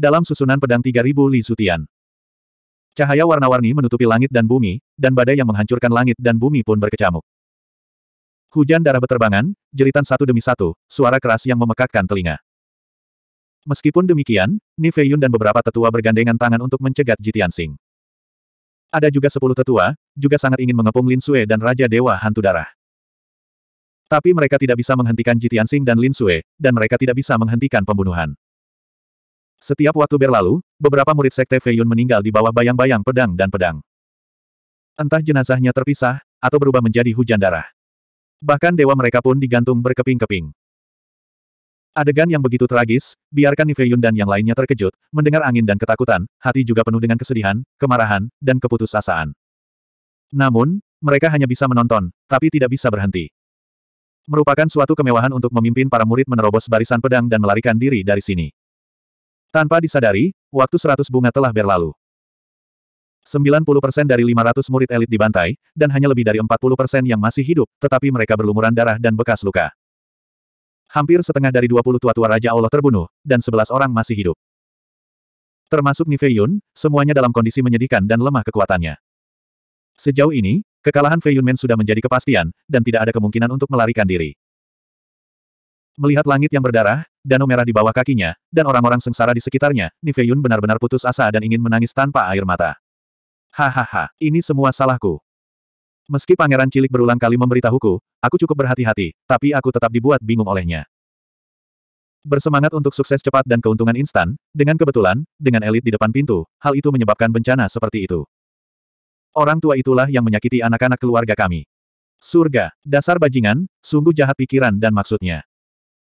dalam susunan pedang 3000 Li Sutian. Cahaya warna-warni menutupi langit dan bumi, dan badai yang menghancurkan langit dan bumi pun berkecamuk. Hujan darah beterbangan, jeritan satu demi satu, suara keras yang memekakkan telinga. Meskipun demikian, Nife dan beberapa tetua bergandengan tangan untuk mencegat Jitian Sing. Ada juga sepuluh tetua, juga sangat ingin mengepung Lin Sue dan Raja Dewa Hantu Darah. Tapi mereka tidak bisa menghentikan Jitian Sing dan Lin Sue, dan mereka tidak bisa menghentikan pembunuhan. Setiap waktu berlalu, beberapa murid sekte Feiyun meninggal di bawah bayang-bayang pedang dan pedang. Entah jenazahnya terpisah, atau berubah menjadi hujan darah. Bahkan dewa mereka pun digantung berkeping-keping. Adegan yang begitu tragis, biarkan Nifeyun dan yang lainnya terkejut, mendengar angin dan ketakutan, hati juga penuh dengan kesedihan, kemarahan, dan keputusasaan. Namun, mereka hanya bisa menonton, tapi tidak bisa berhenti. Merupakan suatu kemewahan untuk memimpin para murid menerobos barisan pedang dan melarikan diri dari sini. Tanpa disadari, waktu seratus bunga telah berlalu. 90% dari 500 murid elit dibantai, dan hanya lebih dari 40% yang masih hidup, tetapi mereka berlumuran darah dan bekas luka. Hampir setengah dari 20 tua-tua Raja Allah terbunuh, dan 11 orang masih hidup. Termasuk Nifeyun, semuanya dalam kondisi menyedihkan dan lemah kekuatannya. Sejauh ini, kekalahan Fei sudah menjadi kepastian, dan tidak ada kemungkinan untuk melarikan diri. Melihat langit yang berdarah, danau merah di bawah kakinya, dan orang-orang sengsara di sekitarnya, Nifeyun benar-benar putus asa dan ingin menangis tanpa air mata. Hahaha, ini semua salahku. Meski pangeran cilik berulang kali memberitahuku, aku cukup berhati-hati, tapi aku tetap dibuat bingung olehnya. Bersemangat untuk sukses cepat dan keuntungan instan, dengan kebetulan, dengan elit di depan pintu, hal itu menyebabkan bencana seperti itu. Orang tua itulah yang menyakiti anak-anak keluarga kami. Surga, dasar bajingan, sungguh jahat pikiran dan maksudnya.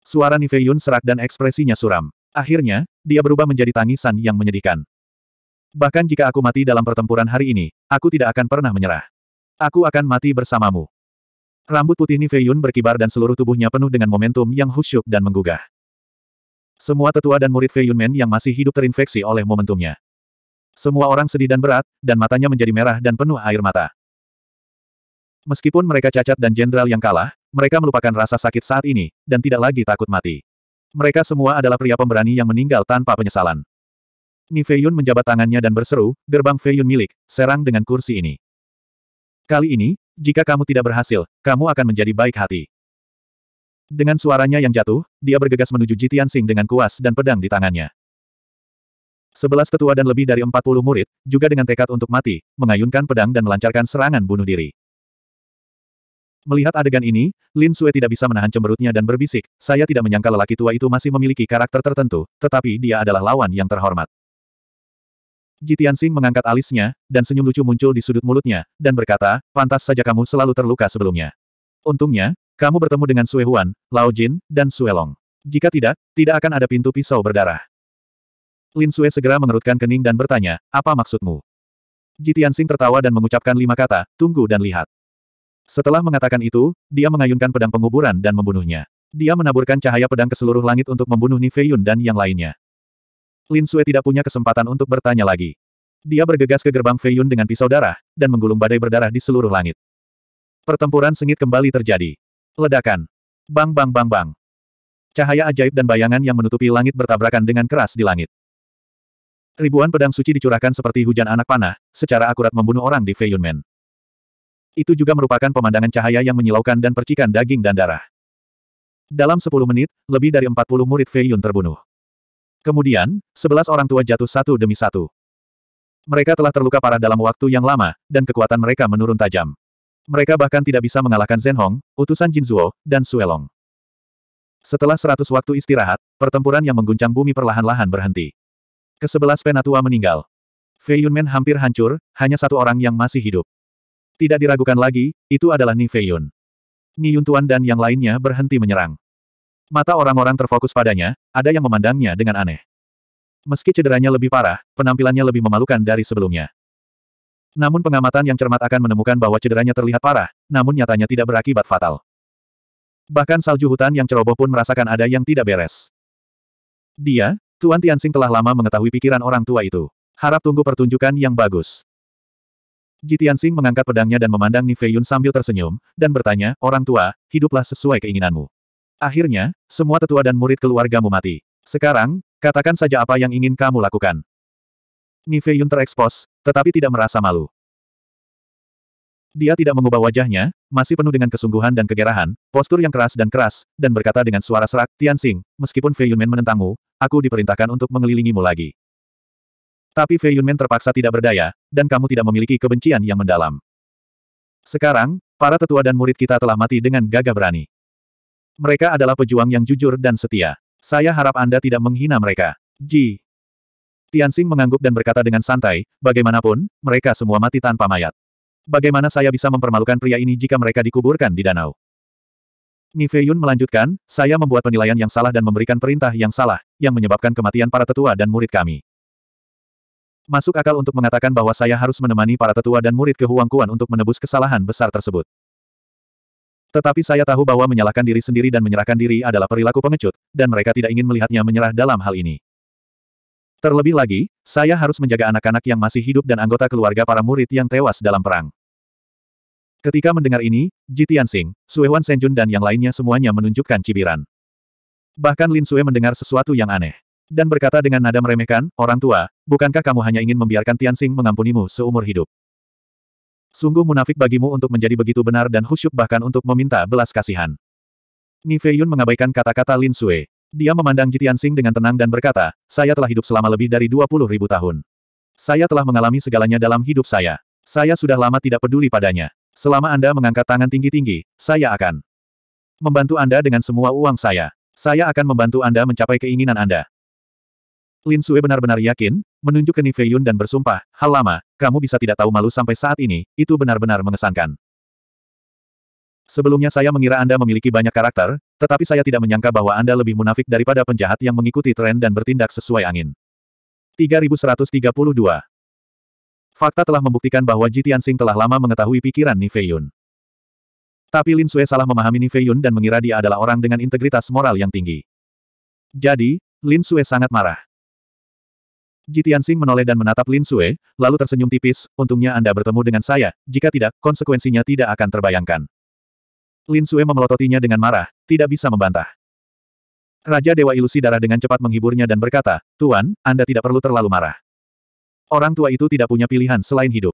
Suara Niveyun serak dan ekspresinya suram. Akhirnya, dia berubah menjadi tangisan yang menyedihkan. Bahkan jika aku mati dalam pertempuran hari ini, aku tidak akan pernah menyerah. Aku akan mati bersamamu. Rambut putih Niveyun berkibar dan seluruh tubuhnya penuh dengan momentum yang khusyuk dan menggugah. Semua tetua dan murid Fei yang masih hidup terinfeksi oleh momentumnya. Semua orang sedih dan berat, dan matanya menjadi merah dan penuh air mata. Meskipun mereka cacat dan jenderal yang kalah, mereka melupakan rasa sakit saat ini, dan tidak lagi takut mati. Mereka semua adalah pria pemberani yang meninggal tanpa penyesalan. Ni Feiyun menjabat tangannya dan berseru, gerbang Feiyun milik, serang dengan kursi ini. Kali ini, jika kamu tidak berhasil, kamu akan menjadi baik hati. Dengan suaranya yang jatuh, dia bergegas menuju Jitian Sing dengan kuas dan pedang di tangannya. Sebelas tetua dan lebih dari empat puluh murid, juga dengan tekad untuk mati, mengayunkan pedang dan melancarkan serangan bunuh diri. Melihat adegan ini, Lin Sue tidak bisa menahan cemberutnya dan berbisik, saya tidak menyangka lelaki tua itu masih memiliki karakter tertentu, tetapi dia adalah lawan yang terhormat. Jitian Sing mengangkat alisnya, dan senyum lucu muncul di sudut mulutnya, dan berkata, pantas saja kamu selalu terluka sebelumnya. Untungnya, kamu bertemu dengan Sue Huan, Lao Jin, dan Sue Long. Jika tidak, tidak akan ada pintu pisau berdarah. Lin Sue segera mengerutkan kening dan bertanya, apa maksudmu? Jitian Sing tertawa dan mengucapkan lima kata, tunggu dan lihat. Setelah mengatakan itu, dia mengayunkan pedang penguburan dan membunuhnya. Dia menaburkan cahaya pedang ke seluruh langit untuk membunuh Nifeyun dan yang lainnya. Lin Sue tidak punya kesempatan untuk bertanya lagi. Dia bergegas ke gerbang Feiyun dengan pisau darah, dan menggulung badai berdarah di seluruh langit. Pertempuran sengit kembali terjadi. Ledakan. Bang bang bang bang. Cahaya ajaib dan bayangan yang menutupi langit bertabrakan dengan keras di langit. Ribuan pedang suci dicurahkan seperti hujan anak panah, secara akurat membunuh orang di Feiyun Men. Itu juga merupakan pemandangan cahaya yang menyilaukan dan percikan daging dan darah. Dalam 10 menit, lebih dari 40 murid Fei Yun terbunuh. Kemudian, 11 orang tua jatuh satu demi satu. Mereka telah terluka parah dalam waktu yang lama, dan kekuatan mereka menurun tajam. Mereka bahkan tidak bisa mengalahkan Zen Hong, utusan Jin dan Suelong. Setelah seratus waktu istirahat, pertempuran yang mengguncang bumi perlahan-lahan berhenti. Kesebelas penatua meninggal. Fei Yunmen hampir hancur, hanya satu orang yang masih hidup. Tidak diragukan lagi, itu adalah Ni Feiyun. Ni Tuan dan yang lainnya berhenti menyerang. Mata orang-orang terfokus padanya, ada yang memandangnya dengan aneh. Meski cederanya lebih parah, penampilannya lebih memalukan dari sebelumnya. Namun pengamatan yang cermat akan menemukan bahwa cederanya terlihat parah, namun nyatanya tidak berakibat fatal. Bahkan salju hutan yang ceroboh pun merasakan ada yang tidak beres. Dia, Tuan Tianxing telah lama mengetahui pikiran orang tua itu. Harap tunggu pertunjukan yang bagus. Jitian Sing mengangkat pedangnya dan memandang Nifei Yun sambil tersenyum, dan bertanya, orang tua, hiduplah sesuai keinginanmu. Akhirnya, semua tetua dan murid keluargamu mati. Sekarang, katakan saja apa yang ingin kamu lakukan. Nifei Yun terekspos, tetapi tidak merasa malu. Dia tidak mengubah wajahnya, masih penuh dengan kesungguhan dan kegerahan, postur yang keras dan keras, dan berkata dengan suara serak, Tian Xing, meskipun Fei Yunmen menentangmu, aku diperintahkan untuk mengelilingimu lagi. Tapi Fei Yunmen terpaksa tidak berdaya, dan kamu tidak memiliki kebencian yang mendalam. Sekarang, para tetua dan murid kita telah mati dengan gagah berani. Mereka adalah pejuang yang jujur dan setia. Saya harap Anda tidak menghina mereka. Ji. Tianxing mengangguk dan berkata dengan santai, bagaimanapun, mereka semua mati tanpa mayat. Bagaimana saya bisa mempermalukan pria ini jika mereka dikuburkan di danau? Nife Yun melanjutkan, saya membuat penilaian yang salah dan memberikan perintah yang salah, yang menyebabkan kematian para tetua dan murid kami. Masuk akal untuk mengatakan bahwa saya harus menemani para tetua dan murid ke Huangkuan untuk menebus kesalahan besar tersebut. Tetapi saya tahu bahwa menyalahkan diri sendiri dan menyerahkan diri adalah perilaku pengecut, dan mereka tidak ingin melihatnya menyerah dalam hal ini. Terlebih lagi, saya harus menjaga anak-anak yang masih hidup dan anggota keluarga para murid yang tewas dalam perang. Ketika mendengar ini, Ji Tianxing, Huan Senjun dan yang lainnya semuanya menunjukkan cibiran. Bahkan Lin Sue mendengar sesuatu yang aneh. Dan berkata dengan nada meremehkan, orang tua, Bukankah kamu hanya ingin membiarkan Tianxing mengampunimu seumur hidup? Sungguh munafik bagimu untuk menjadi begitu benar dan khusyuk bahkan untuk meminta belas kasihan. Ni Feiyun mengabaikan kata-kata Lin Sui. Dia memandang Ji Tianxing dengan tenang dan berkata, saya telah hidup selama lebih dari 20 ribu tahun. Saya telah mengalami segalanya dalam hidup saya. Saya sudah lama tidak peduli padanya. Selama Anda mengangkat tangan tinggi-tinggi, saya akan membantu Anda dengan semua uang saya. Saya akan membantu Anda mencapai keinginan Anda. Lin Sui benar-benar yakin, menunjuk ke Yun dan bersumpah, hal lama, kamu bisa tidak tahu malu sampai saat ini, itu benar-benar mengesankan. Sebelumnya saya mengira Anda memiliki banyak karakter, tetapi saya tidak menyangka bahwa Anda lebih munafik daripada penjahat yang mengikuti tren dan bertindak sesuai angin. 3132 Fakta telah membuktikan bahwa Jitian Sing telah lama mengetahui pikiran Yun. Tapi Lin Sue salah memahami Yun dan mengira dia adalah orang dengan integritas moral yang tinggi. Jadi, Lin Sue sangat marah. Jitiansing menoleh dan menatap Lin Sue, lalu tersenyum tipis, untungnya Anda bertemu dengan saya, jika tidak, konsekuensinya tidak akan terbayangkan. Lin Sue memelototinya dengan marah, tidak bisa membantah. Raja Dewa Ilusi Darah dengan cepat menghiburnya dan berkata, Tuan, Anda tidak perlu terlalu marah. Orang tua itu tidak punya pilihan selain hidup.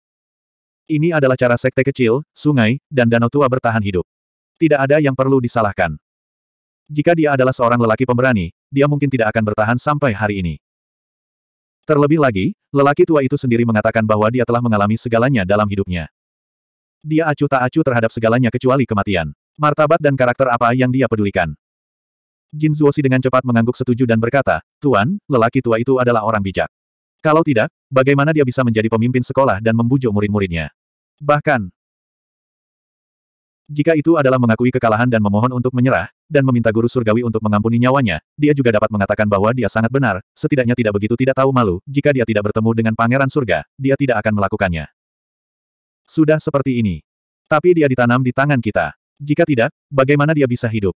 Ini adalah cara sekte kecil, sungai, dan danau tua bertahan hidup. Tidak ada yang perlu disalahkan. Jika dia adalah seorang lelaki pemberani, dia mungkin tidak akan bertahan sampai hari ini. Terlebih lagi, lelaki tua itu sendiri mengatakan bahwa dia telah mengalami segalanya dalam hidupnya. Dia acuh tak acuh terhadap segalanya kecuali kematian. Martabat dan karakter apa yang dia pedulikan. Jin Zuosi dengan cepat mengangguk setuju dan berkata, Tuan, lelaki tua itu adalah orang bijak. Kalau tidak, bagaimana dia bisa menjadi pemimpin sekolah dan membujuk murid-muridnya? Bahkan, jika itu adalah mengakui kekalahan dan memohon untuk menyerah, dan meminta guru surgawi untuk mengampuni nyawanya, dia juga dapat mengatakan bahwa dia sangat benar, setidaknya tidak begitu tidak tahu malu, jika dia tidak bertemu dengan pangeran surga, dia tidak akan melakukannya. Sudah seperti ini. Tapi dia ditanam di tangan kita. Jika tidak, bagaimana dia bisa hidup?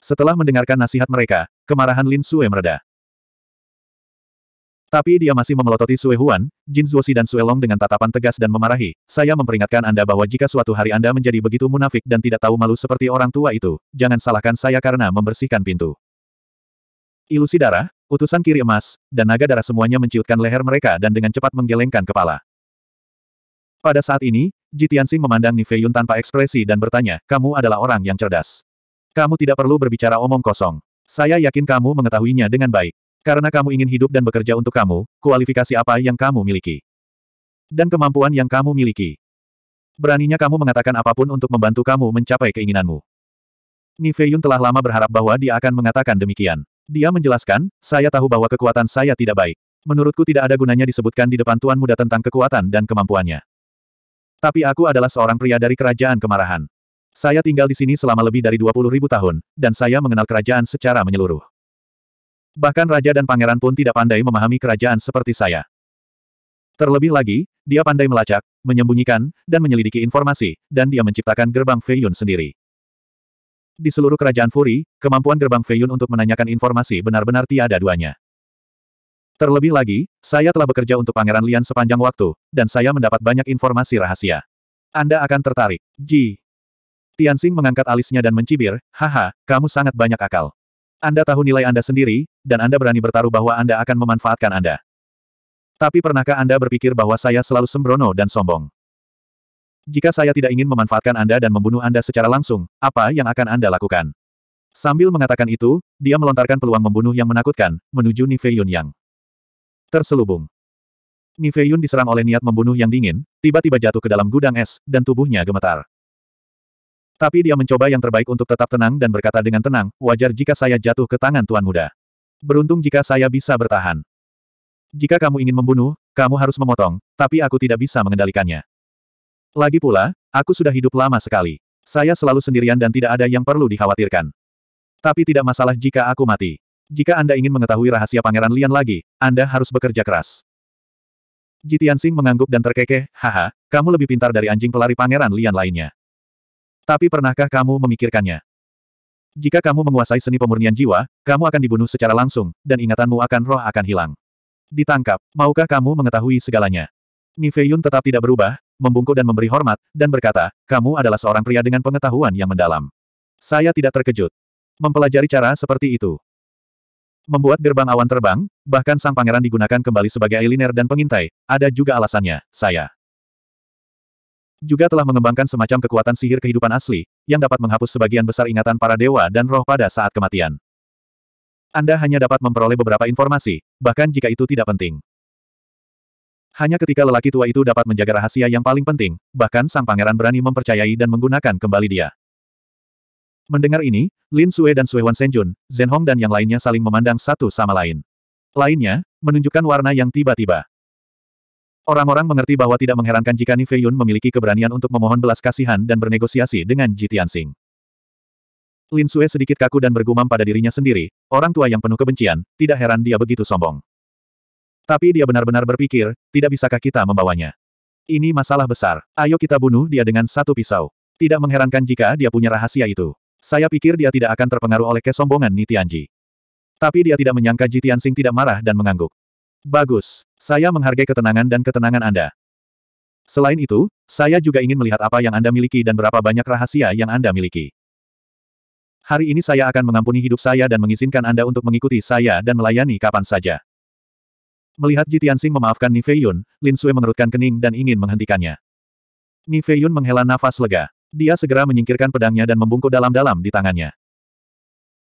Setelah mendengarkan nasihat mereka, kemarahan Lin Sue mereda. Tapi dia masih memelototi Sue Huan, Jin Zuosi dan Sue Long dengan tatapan tegas dan memarahi, saya memperingatkan Anda bahwa jika suatu hari Anda menjadi begitu munafik dan tidak tahu malu seperti orang tua itu, jangan salahkan saya karena membersihkan pintu. Ilusi darah, utusan kiri emas, dan naga darah semuanya menciutkan leher mereka dan dengan cepat menggelengkan kepala. Pada saat ini, Ji Tianxing memandang Nifeyun tanpa ekspresi dan bertanya, kamu adalah orang yang cerdas. Kamu tidak perlu berbicara omong kosong. Saya yakin kamu mengetahuinya dengan baik. Karena kamu ingin hidup dan bekerja untuk kamu, kualifikasi apa yang kamu miliki? Dan kemampuan yang kamu miliki. Beraninya kamu mengatakan apapun untuk membantu kamu mencapai keinginanmu. Nifeyun telah lama berharap bahwa dia akan mengatakan demikian. Dia menjelaskan, saya tahu bahwa kekuatan saya tidak baik. Menurutku tidak ada gunanya disebutkan di depan Tuan Muda tentang kekuatan dan kemampuannya. Tapi aku adalah seorang pria dari kerajaan kemarahan. Saya tinggal di sini selama lebih dari 20 ribu tahun, dan saya mengenal kerajaan secara menyeluruh. Bahkan raja dan pangeran pun tidak pandai memahami kerajaan seperti saya. Terlebih lagi, dia pandai melacak, menyembunyikan, dan menyelidiki informasi, dan dia menciptakan gerbang Feiyun sendiri. Di seluruh kerajaan Furi, kemampuan gerbang Feiyun untuk menanyakan informasi benar-benar tiada duanya. Terlebih lagi, saya telah bekerja untuk Pangeran Lian sepanjang waktu, dan saya mendapat banyak informasi rahasia. Anda akan tertarik. Ji. Tianxing mengangkat alisnya dan mencibir, haha, kamu sangat banyak akal. Anda tahu nilai Anda sendiri, dan Anda berani bertaruh bahwa Anda akan memanfaatkan Anda. Tapi pernahkah Anda berpikir bahwa saya selalu sembrono dan sombong? Jika saya tidak ingin memanfaatkan Anda dan membunuh Anda secara langsung, apa yang akan Anda lakukan? Sambil mengatakan itu, dia melontarkan peluang membunuh yang menakutkan, menuju Nifei Yun Yang. Terselubung. Nifei Yun diserang oleh niat membunuh yang dingin, tiba-tiba jatuh ke dalam gudang es, dan tubuhnya gemetar. Tapi dia mencoba yang terbaik untuk tetap tenang dan berkata dengan tenang, wajar jika saya jatuh ke tangan Tuan Muda. Beruntung jika saya bisa bertahan. Jika kamu ingin membunuh, kamu harus memotong, tapi aku tidak bisa mengendalikannya. Lagi pula, aku sudah hidup lama sekali. Saya selalu sendirian dan tidak ada yang perlu dikhawatirkan. Tapi tidak masalah jika aku mati. Jika Anda ingin mengetahui rahasia Pangeran Lian lagi, Anda harus bekerja keras. Jitian Sing mengangguk dan terkekeh, haha, kamu lebih pintar dari anjing pelari Pangeran Lian lainnya. Tapi pernahkah kamu memikirkannya? Jika kamu menguasai seni pemurnian jiwa, kamu akan dibunuh secara langsung, dan ingatanmu akan roh akan hilang. Ditangkap, maukah kamu mengetahui segalanya? Nifeyun tetap tidak berubah, membungkuk dan memberi hormat, dan berkata, kamu adalah seorang pria dengan pengetahuan yang mendalam. Saya tidak terkejut. Mempelajari cara seperti itu. Membuat gerbang awan terbang, bahkan sang pangeran digunakan kembali sebagai eliner dan pengintai, ada juga alasannya, saya juga telah mengembangkan semacam kekuatan sihir kehidupan asli, yang dapat menghapus sebagian besar ingatan para dewa dan roh pada saat kematian. Anda hanya dapat memperoleh beberapa informasi, bahkan jika itu tidak penting. Hanya ketika lelaki tua itu dapat menjaga rahasia yang paling penting, bahkan sang pangeran berani mempercayai dan menggunakan kembali dia. Mendengar ini, Lin Sue dan Sue Wan Senjun, Zhen Hong dan yang lainnya saling memandang satu sama lain. Lainnya, menunjukkan warna yang tiba-tiba. Orang-orang mengerti bahwa tidak mengherankan jika Ni Feiyun memiliki keberanian untuk memohon belas kasihan dan bernegosiasi dengan Ji Tianxing. Lin Sue sedikit kaku dan bergumam pada dirinya sendiri, orang tua yang penuh kebencian, tidak heran dia begitu sombong. Tapi dia benar-benar berpikir, tidak bisakah kita membawanya? Ini masalah besar, ayo kita bunuh dia dengan satu pisau. Tidak mengherankan jika dia punya rahasia itu. Saya pikir dia tidak akan terpengaruh oleh kesombongan Tianji. Tapi dia tidak menyangka Ji Tianxing tidak marah dan mengangguk. Bagus. Saya menghargai ketenangan dan ketenangan Anda. Selain itu, saya juga ingin melihat apa yang Anda miliki dan berapa banyak rahasia yang Anda miliki. Hari ini saya akan mengampuni hidup saya dan mengizinkan Anda untuk mengikuti saya dan melayani kapan saja. Melihat Jitiansing memaafkan Nifei Lin Sui mengerutkan kening dan ingin menghentikannya. Nifei menghela nafas lega. Dia segera menyingkirkan pedangnya dan membungkuk dalam-dalam di tangannya.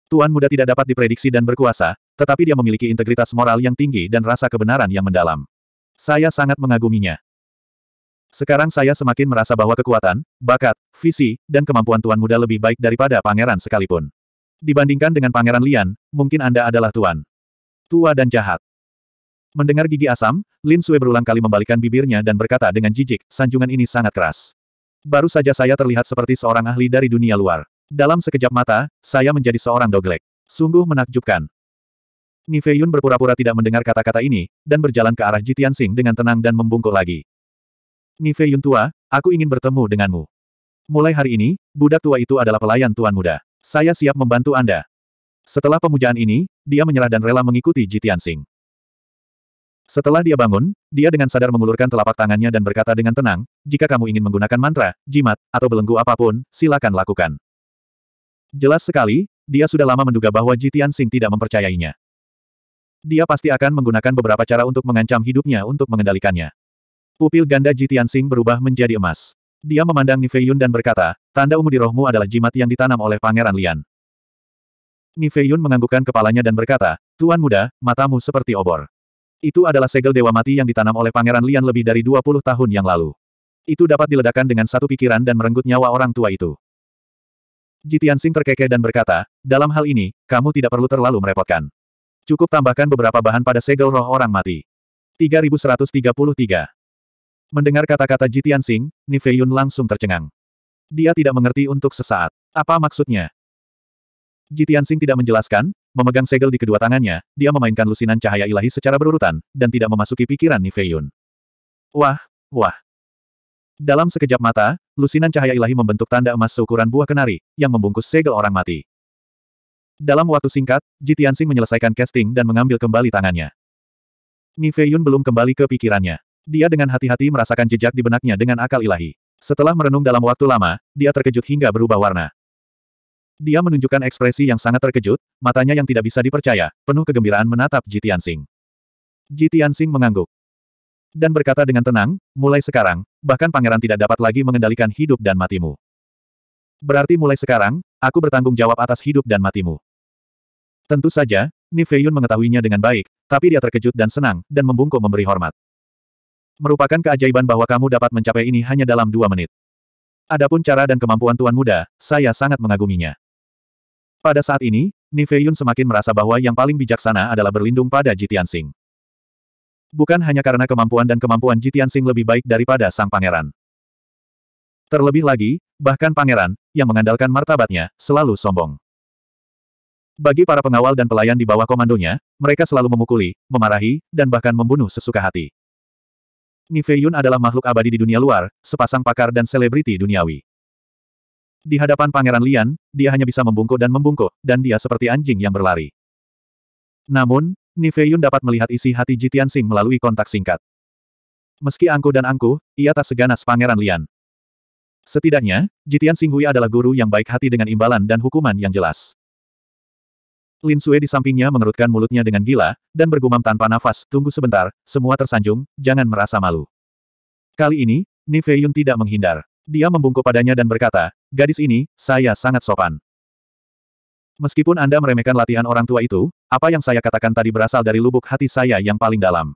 Tuan muda tidak dapat diprediksi dan berkuasa, tetapi dia memiliki integritas moral yang tinggi dan rasa kebenaran yang mendalam. Saya sangat mengaguminya. Sekarang saya semakin merasa bahwa kekuatan, bakat, visi, dan kemampuan tuan muda lebih baik daripada pangeran sekalipun. Dibandingkan dengan pangeran Lian, mungkin Anda adalah tuan. Tua dan jahat. Mendengar gigi asam, Lin Sue berulang kali membalikan bibirnya dan berkata dengan jijik, sanjungan ini sangat keras. Baru saja saya terlihat seperti seorang ahli dari dunia luar. Dalam sekejap mata, saya menjadi seorang doglek. Sungguh menakjubkan. Niveyun berpura-pura tidak mendengar kata-kata ini, dan berjalan ke arah Jitian Sing dengan tenang dan membungkuk lagi. Niveyun tua, aku ingin bertemu denganmu. Mulai hari ini, budak tua itu adalah pelayan tuan muda. Saya siap membantu Anda. Setelah pemujaan ini, dia menyerah dan rela mengikuti Jitian Sing. Setelah dia bangun, dia dengan sadar mengulurkan telapak tangannya dan berkata dengan tenang, jika kamu ingin menggunakan mantra, jimat, atau belenggu apapun, silakan lakukan. Jelas sekali, dia sudah lama menduga bahwa Jitian Sing tidak mempercayainya. Dia pasti akan menggunakan beberapa cara untuk mengancam hidupnya untuk mengendalikannya. Pupil ganda Jitian Sing berubah menjadi emas. Dia memandang Nifeyun dan berkata, tanda ungu di rohmu adalah jimat yang ditanam oleh Pangeran Lian. Nifeyun menganggukkan kepalanya dan berkata, Tuan muda, matamu seperti obor. Itu adalah segel dewa mati yang ditanam oleh Pangeran Lian lebih dari 20 tahun yang lalu. Itu dapat diledakkan dengan satu pikiran dan merenggut nyawa orang tua itu. Jitiansing terkekeh dan berkata, dalam hal ini, kamu tidak perlu terlalu merepotkan. Cukup tambahkan beberapa bahan pada segel roh orang mati. 3133 Mendengar kata-kata Jitiansing, Nifeyun Yun langsung tercengang. Dia tidak mengerti untuk sesaat. Apa maksudnya? Jitiansing tidak menjelaskan, memegang segel di kedua tangannya, dia memainkan lusinan cahaya ilahi secara berurutan, dan tidak memasuki pikiran Nifeyun. Wah, wah. Dalam sekejap mata, lusinan cahaya ilahi membentuk tanda emas seukuran buah kenari, yang membungkus segel orang mati. Dalam waktu singkat, Ji Tianxing menyelesaikan casting dan mengambil kembali tangannya. Ni Feiyun belum kembali ke pikirannya. Dia dengan hati-hati merasakan jejak di benaknya dengan akal ilahi. Setelah merenung dalam waktu lama, dia terkejut hingga berubah warna. Dia menunjukkan ekspresi yang sangat terkejut, matanya yang tidak bisa dipercaya, penuh kegembiraan menatap Ji Tianxing. Ji Tianxing mengangguk. Dan berkata dengan tenang, mulai sekarang, bahkan pangeran tidak dapat lagi mengendalikan hidup dan matimu. Berarti mulai sekarang, aku bertanggung jawab atas hidup dan matimu. Tentu saja, Nifeyun mengetahuinya dengan baik, tapi dia terkejut dan senang, dan membungkuk memberi hormat. Merupakan keajaiban bahwa kamu dapat mencapai ini hanya dalam dua menit. Adapun cara dan kemampuan Tuan Muda, saya sangat mengaguminya. Pada saat ini, Nifeyun semakin merasa bahwa yang paling bijaksana adalah berlindung pada Jitian Sing. Bukan hanya karena kemampuan dan kemampuan Jitian Sing lebih baik daripada sang pangeran. Terlebih lagi, bahkan pangeran, yang mengandalkan martabatnya, selalu sombong. Bagi para pengawal dan pelayan di bawah komandonya, mereka selalu memukuli, memarahi, dan bahkan membunuh sesuka hati. Nifeyun adalah makhluk abadi di dunia luar, sepasang pakar dan selebriti duniawi. Di hadapan Pangeran Lian, dia hanya bisa membungkuk dan membungkuk, dan dia seperti anjing yang berlari. Namun, Niveyun dapat melihat isi hati Jitian Sing melalui kontak singkat. Meski angku dan angku, ia tak seganas Pangeran Lian. Setidaknya, Jitian Sing Hui adalah guru yang baik hati dengan imbalan dan hukuman yang jelas. Lin Sue di sampingnya mengerutkan mulutnya dengan gila, dan bergumam tanpa nafas, tunggu sebentar, semua tersanjung, jangan merasa malu. Kali ini, Niveyun tidak menghindar. Dia membungkuk padanya dan berkata, gadis ini, saya sangat sopan. Meskipun Anda meremehkan latihan orang tua itu, apa yang saya katakan tadi berasal dari lubuk hati saya yang paling dalam.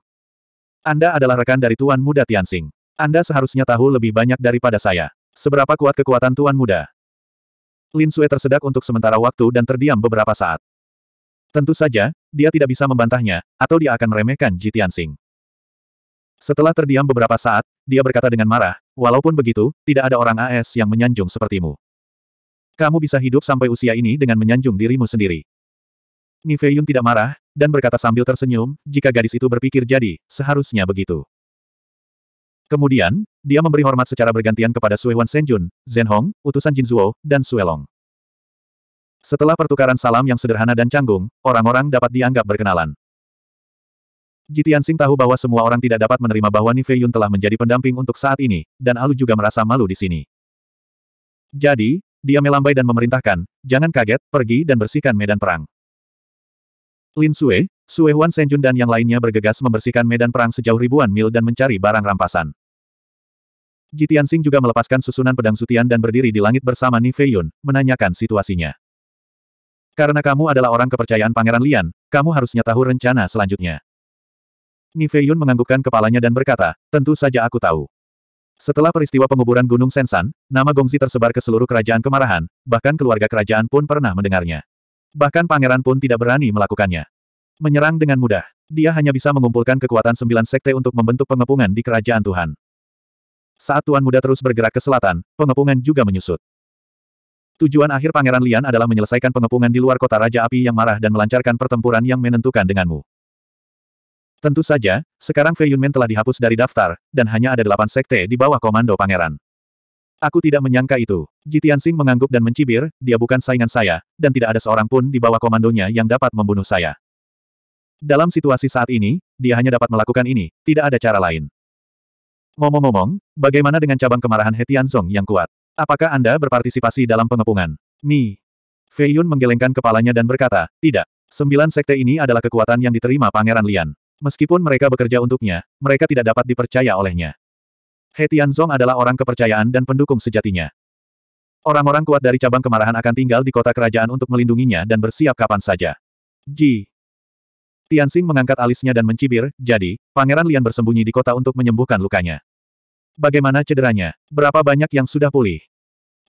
Anda adalah rekan dari Tuan Muda Tianxing. Anda seharusnya tahu lebih banyak daripada saya. Seberapa kuat kekuatan Tuan Muda? Lin Sue tersedak untuk sementara waktu dan terdiam beberapa saat. Tentu saja, dia tidak bisa membantahnya, atau dia akan meremehkan Ji Tianxing. Setelah terdiam beberapa saat, dia berkata dengan marah, walaupun begitu, tidak ada orang AS yang menyanjung sepertimu. Kamu bisa hidup sampai usia ini dengan menyanjung dirimu sendiri. Niveyun tidak marah, dan berkata sambil tersenyum, jika gadis itu berpikir jadi, seharusnya begitu. Kemudian, dia memberi hormat secara bergantian kepada Suewan Senjun, Zhen Hong, utusan Jin Zuo, dan Suelong. Setelah pertukaran salam yang sederhana dan canggung, orang-orang dapat dianggap berkenalan. Jitian Sing tahu bahwa semua orang tidak dapat menerima bahwa Nive Yun telah menjadi pendamping untuk saat ini, dan Alu juga merasa malu di sini. Jadi, dia melambai dan memerintahkan, jangan kaget, pergi dan bersihkan medan perang. Lin Sue, Sue Huan Senjun dan yang lainnya bergegas membersihkan medan perang sejauh ribuan mil dan mencari barang rampasan. Ji Tianxing juga melepaskan susunan pedang sutian dan berdiri di langit bersama Ni Fei Yun, menanyakan situasinya. Karena kamu adalah orang kepercayaan Pangeran Lian, kamu harusnya tahu rencana selanjutnya. Ni Fei Yun menganggukkan kepalanya dan berkata, tentu saja aku tahu. Setelah peristiwa penguburan Gunung Sensan, nama Gongzi tersebar ke seluruh kerajaan kemarahan, bahkan keluarga kerajaan pun pernah mendengarnya. Bahkan pangeran pun tidak berani melakukannya. Menyerang dengan mudah, dia hanya bisa mengumpulkan kekuatan sembilan sekte untuk membentuk pengepungan di kerajaan Tuhan. Saat Tuan Muda terus bergerak ke selatan, pengepungan juga menyusut. Tujuan akhir Pangeran Lian adalah menyelesaikan pengepungan di luar kota Raja Api yang marah dan melancarkan pertempuran yang menentukan denganmu. Tentu saja, sekarang Fei Yunmen telah dihapus dari daftar, dan hanya ada delapan sekte di bawah komando pangeran. Aku tidak menyangka itu. Jitian Sing mengangguk dan mencibir, dia bukan saingan saya, dan tidak ada seorang pun di bawah komandonya yang dapat membunuh saya. Dalam situasi saat ini, dia hanya dapat melakukan ini, tidak ada cara lain. Ngomong-ngomong, bagaimana dengan cabang kemarahan Hetian Song yang kuat? Apakah Anda berpartisipasi dalam pengepungan? Mi. Fei Yun menggelengkan kepalanya dan berkata, tidak. Sembilan sekte ini adalah kekuatan yang diterima Pangeran Lian. Meskipun mereka bekerja untuknya, mereka tidak dapat dipercaya olehnya. He Tianzong adalah orang kepercayaan dan pendukung sejatinya. Orang-orang kuat dari cabang kemarahan akan tinggal di kota kerajaan untuk melindunginya dan bersiap kapan saja. Ji. Tianxing mengangkat alisnya dan mencibir, jadi, Pangeran Lian bersembunyi di kota untuk menyembuhkan lukanya. Bagaimana cederanya? Berapa banyak yang sudah pulih?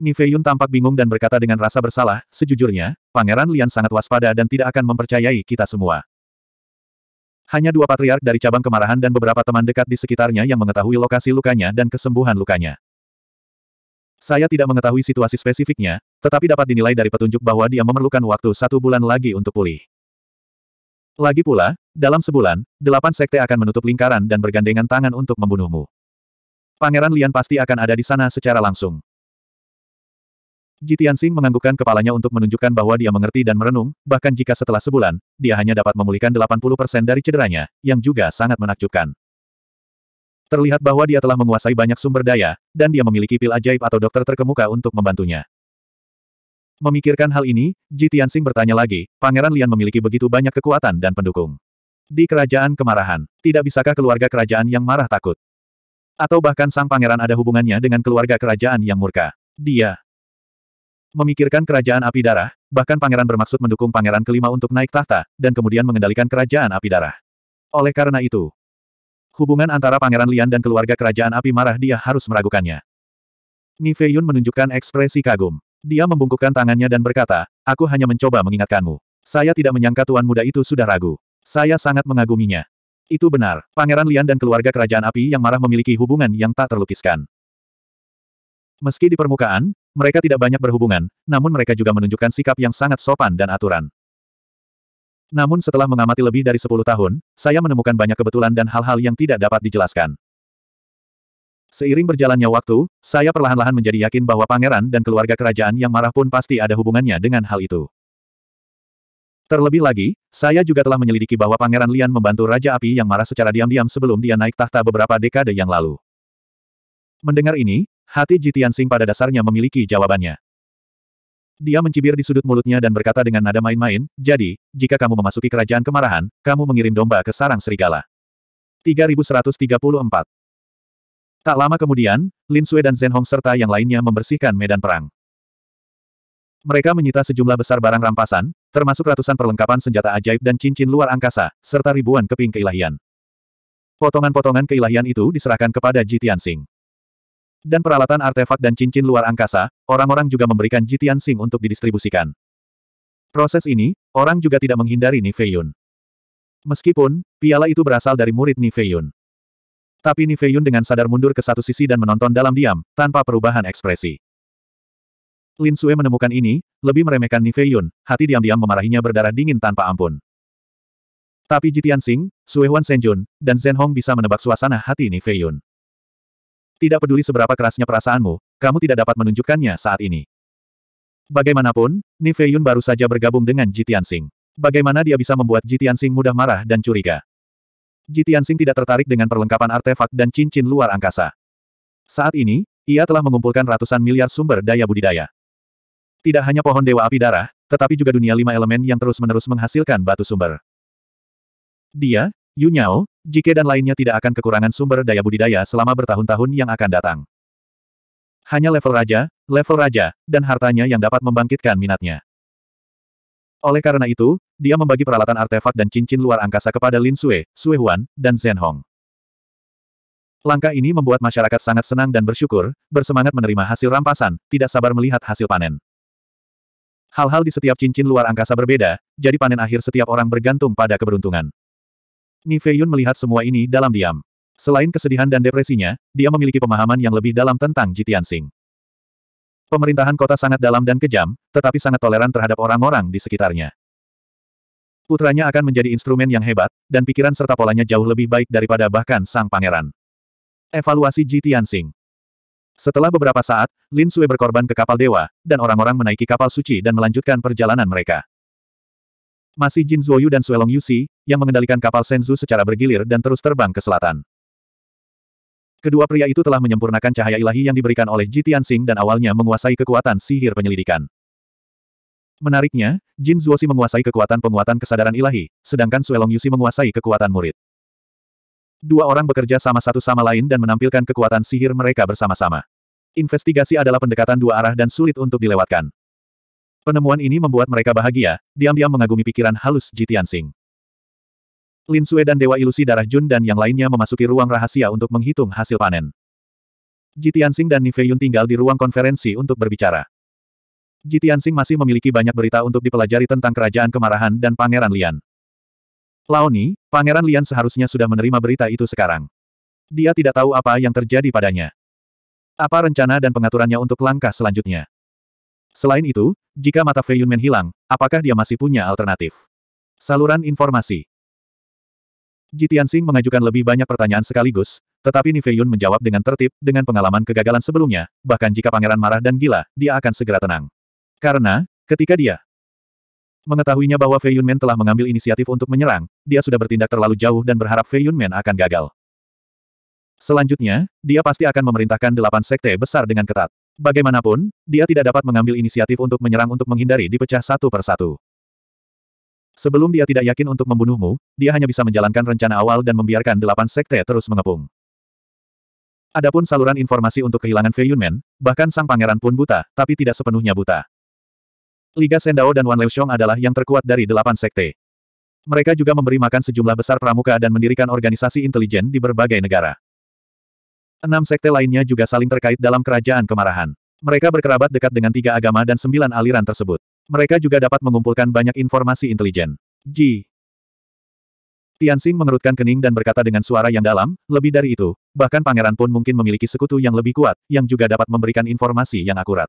Nifeyun Yun tampak bingung dan berkata dengan rasa bersalah, sejujurnya, Pangeran Lian sangat waspada dan tidak akan mempercayai kita semua. Hanya dua patriark dari cabang kemarahan dan beberapa teman dekat di sekitarnya yang mengetahui lokasi lukanya dan kesembuhan lukanya. Saya tidak mengetahui situasi spesifiknya, tetapi dapat dinilai dari petunjuk bahwa dia memerlukan waktu satu bulan lagi untuk pulih. Lagi pula, dalam sebulan, delapan sekte akan menutup lingkaran dan bergandengan tangan untuk membunuhmu. Pangeran Lian pasti akan ada di sana secara langsung. Jitian Sing menganggukkan kepalanya untuk menunjukkan bahwa dia mengerti dan merenung, bahkan jika setelah sebulan, dia hanya dapat memulihkan 80% dari cederanya, yang juga sangat menakjubkan. Terlihat bahwa dia telah menguasai banyak sumber daya, dan dia memiliki pil ajaib atau dokter terkemuka untuk membantunya. Memikirkan hal ini, Jitian Sing bertanya lagi, Pangeran Lian memiliki begitu banyak kekuatan dan pendukung. Di kerajaan kemarahan, tidak bisakah keluarga kerajaan yang marah takut? Atau bahkan sang pangeran ada hubungannya dengan keluarga kerajaan yang murka? Dia, Memikirkan kerajaan api darah, bahkan pangeran bermaksud mendukung pangeran kelima untuk naik tahta, dan kemudian mengendalikan kerajaan api darah. Oleh karena itu, hubungan antara pangeran Lian dan keluarga kerajaan api marah dia harus meragukannya. Nive Yun menunjukkan ekspresi kagum. Dia membungkukkan tangannya dan berkata, aku hanya mencoba mengingatkanmu. Saya tidak menyangka tuan muda itu sudah ragu. Saya sangat mengaguminya. Itu benar, Pangeran Lian dan keluarga kerajaan api yang marah memiliki hubungan yang tak terlukiskan. Meski di permukaan, mereka tidak banyak berhubungan, namun mereka juga menunjukkan sikap yang sangat sopan dan aturan. Namun setelah mengamati lebih dari 10 tahun, saya menemukan banyak kebetulan dan hal-hal yang tidak dapat dijelaskan. Seiring berjalannya waktu, saya perlahan-lahan menjadi yakin bahwa pangeran dan keluarga kerajaan yang marah pun pasti ada hubungannya dengan hal itu. Terlebih lagi, saya juga telah menyelidiki bahwa Pangeran Lian membantu Raja Api yang marah secara diam-diam sebelum dia naik tahta beberapa dekade yang lalu. Mendengar ini, Hati Jitiansing pada dasarnya memiliki jawabannya. Dia mencibir di sudut mulutnya dan berkata dengan nada main-main, jadi, jika kamu memasuki kerajaan kemarahan, kamu mengirim domba ke sarang serigala. 3134 Tak lama kemudian, Lin Sui dan Zhen Hong serta yang lainnya membersihkan medan perang. Mereka menyita sejumlah besar barang rampasan, termasuk ratusan perlengkapan senjata ajaib dan cincin luar angkasa, serta ribuan keping keilahian. Potongan-potongan keilahian itu diserahkan kepada Jitiansing dan peralatan artefak dan cincin luar angkasa, orang-orang juga memberikan Jitian Sing untuk didistribusikan. Proses ini, orang juga tidak menghindari Nifeyun. Meskipun, piala itu berasal dari murid Nifeyun. Tapi Nifeyun dengan sadar mundur ke satu sisi dan menonton dalam diam, tanpa perubahan ekspresi. Lin Sue menemukan ini, lebih meremehkan Nifeyun, hati diam-diam memarahinya berdarah dingin tanpa ampun. Tapi Jitian Sing, Sue Huan Senjun, dan Zhen Hong bisa menebak suasana hati Nifeyun. Tidak peduli seberapa kerasnya perasaanmu, kamu tidak dapat menunjukkannya saat ini. Bagaimanapun, Nife Yun baru saja bergabung dengan Jitian Sing. Bagaimana dia bisa membuat Jitian Sing mudah marah dan curiga? Jitian Sing tidak tertarik dengan perlengkapan artefak dan cincin luar angkasa. Saat ini, ia telah mengumpulkan ratusan miliar sumber daya budidaya. Tidak hanya pohon dewa api darah, tetapi juga dunia lima elemen yang terus-menerus menghasilkan batu sumber. Dia, Yu Nyao, Jike dan lainnya tidak akan kekurangan sumber daya budidaya selama bertahun-tahun yang akan datang. Hanya level raja, level raja, dan hartanya yang dapat membangkitkan minatnya. Oleh karena itu, dia membagi peralatan artefak dan cincin luar angkasa kepada Lin Sue, Sue Huan, dan Zhen Hong. Langkah ini membuat masyarakat sangat senang dan bersyukur, bersemangat menerima hasil rampasan, tidak sabar melihat hasil panen. Hal-hal di setiap cincin luar angkasa berbeda, jadi panen akhir setiap orang bergantung pada keberuntungan. Niveyun melihat semua ini dalam diam. Selain kesedihan dan depresinya, dia memiliki pemahaman yang lebih dalam tentang Jitiansing. Pemerintahan kota sangat dalam dan kejam, tetapi sangat toleran terhadap orang-orang di sekitarnya. Putranya akan menjadi instrumen yang hebat, dan pikiran serta polanya jauh lebih baik daripada bahkan sang pangeran. Evaluasi Jitiansing Setelah beberapa saat, Lin Sui berkorban ke kapal dewa, dan orang-orang menaiki kapal suci dan melanjutkan perjalanan mereka. Masih Jin Zuoyu dan Suelong Yusi, yang mengendalikan kapal Senzu secara bergilir dan terus terbang ke selatan. Kedua pria itu telah menyempurnakan cahaya ilahi yang diberikan oleh Ji Tianxing dan awalnya menguasai kekuatan sihir penyelidikan. Menariknya, Jin Zuoxi menguasai kekuatan penguatan kesadaran ilahi, sedangkan Suelong Yusi menguasai kekuatan murid. Dua orang bekerja sama satu sama lain dan menampilkan kekuatan sihir mereka bersama-sama. Investigasi adalah pendekatan dua arah dan sulit untuk dilewatkan. Penemuan ini membuat mereka bahagia, diam-diam mengagumi pikiran halus Ji Tianxing. Lin Sue dan Dewa Ilusi Darah Jun dan yang lainnya memasuki ruang rahasia untuk menghitung hasil panen. Ji Tianxing dan Nife Yun tinggal di ruang konferensi untuk berbicara. Ji Tianxing masih memiliki banyak berita untuk dipelajari tentang kerajaan kemarahan dan Pangeran Lian. Laoni, Pangeran Lian seharusnya sudah menerima berita itu sekarang. Dia tidak tahu apa yang terjadi padanya. Apa rencana dan pengaturannya untuk langkah selanjutnya? Selain itu, jika mata Fei Yunmen hilang, apakah dia masih punya alternatif? Saluran informasi. Jitiansing mengajukan lebih banyak pertanyaan sekaligus, tetapi Ni Fei Yun menjawab dengan tertib, dengan pengalaman kegagalan sebelumnya, bahkan jika pangeran marah dan gila, dia akan segera tenang. Karena, ketika dia mengetahuinya bahwa Fei Yunmen telah mengambil inisiatif untuk menyerang, dia sudah bertindak terlalu jauh dan berharap Fei Yunmen akan gagal. Selanjutnya, dia pasti akan memerintahkan delapan sekte besar dengan ketat. Bagaimanapun, dia tidak dapat mengambil inisiatif untuk menyerang untuk menghindari dipecah satu persatu. Sebelum dia tidak yakin untuk membunuhmu, dia hanya bisa menjalankan rencana awal dan membiarkan delapan sekte terus mengepung. Adapun saluran informasi untuk kehilangan Fei Yunmen, bahkan sang pangeran pun buta, tapi tidak sepenuhnya buta. Liga Sendao dan Wan Leuxiong adalah yang terkuat dari delapan sekte. Mereka juga memberi makan sejumlah besar pramuka dan mendirikan organisasi intelijen di berbagai negara. Enam sekte lainnya juga saling terkait dalam kerajaan kemarahan. Mereka berkerabat dekat dengan tiga agama dan sembilan aliran tersebut. Mereka juga dapat mengumpulkan banyak informasi intelijen. Ji. Tianxing mengerutkan kening dan berkata dengan suara yang dalam, lebih dari itu, bahkan pangeran pun mungkin memiliki sekutu yang lebih kuat, yang juga dapat memberikan informasi yang akurat.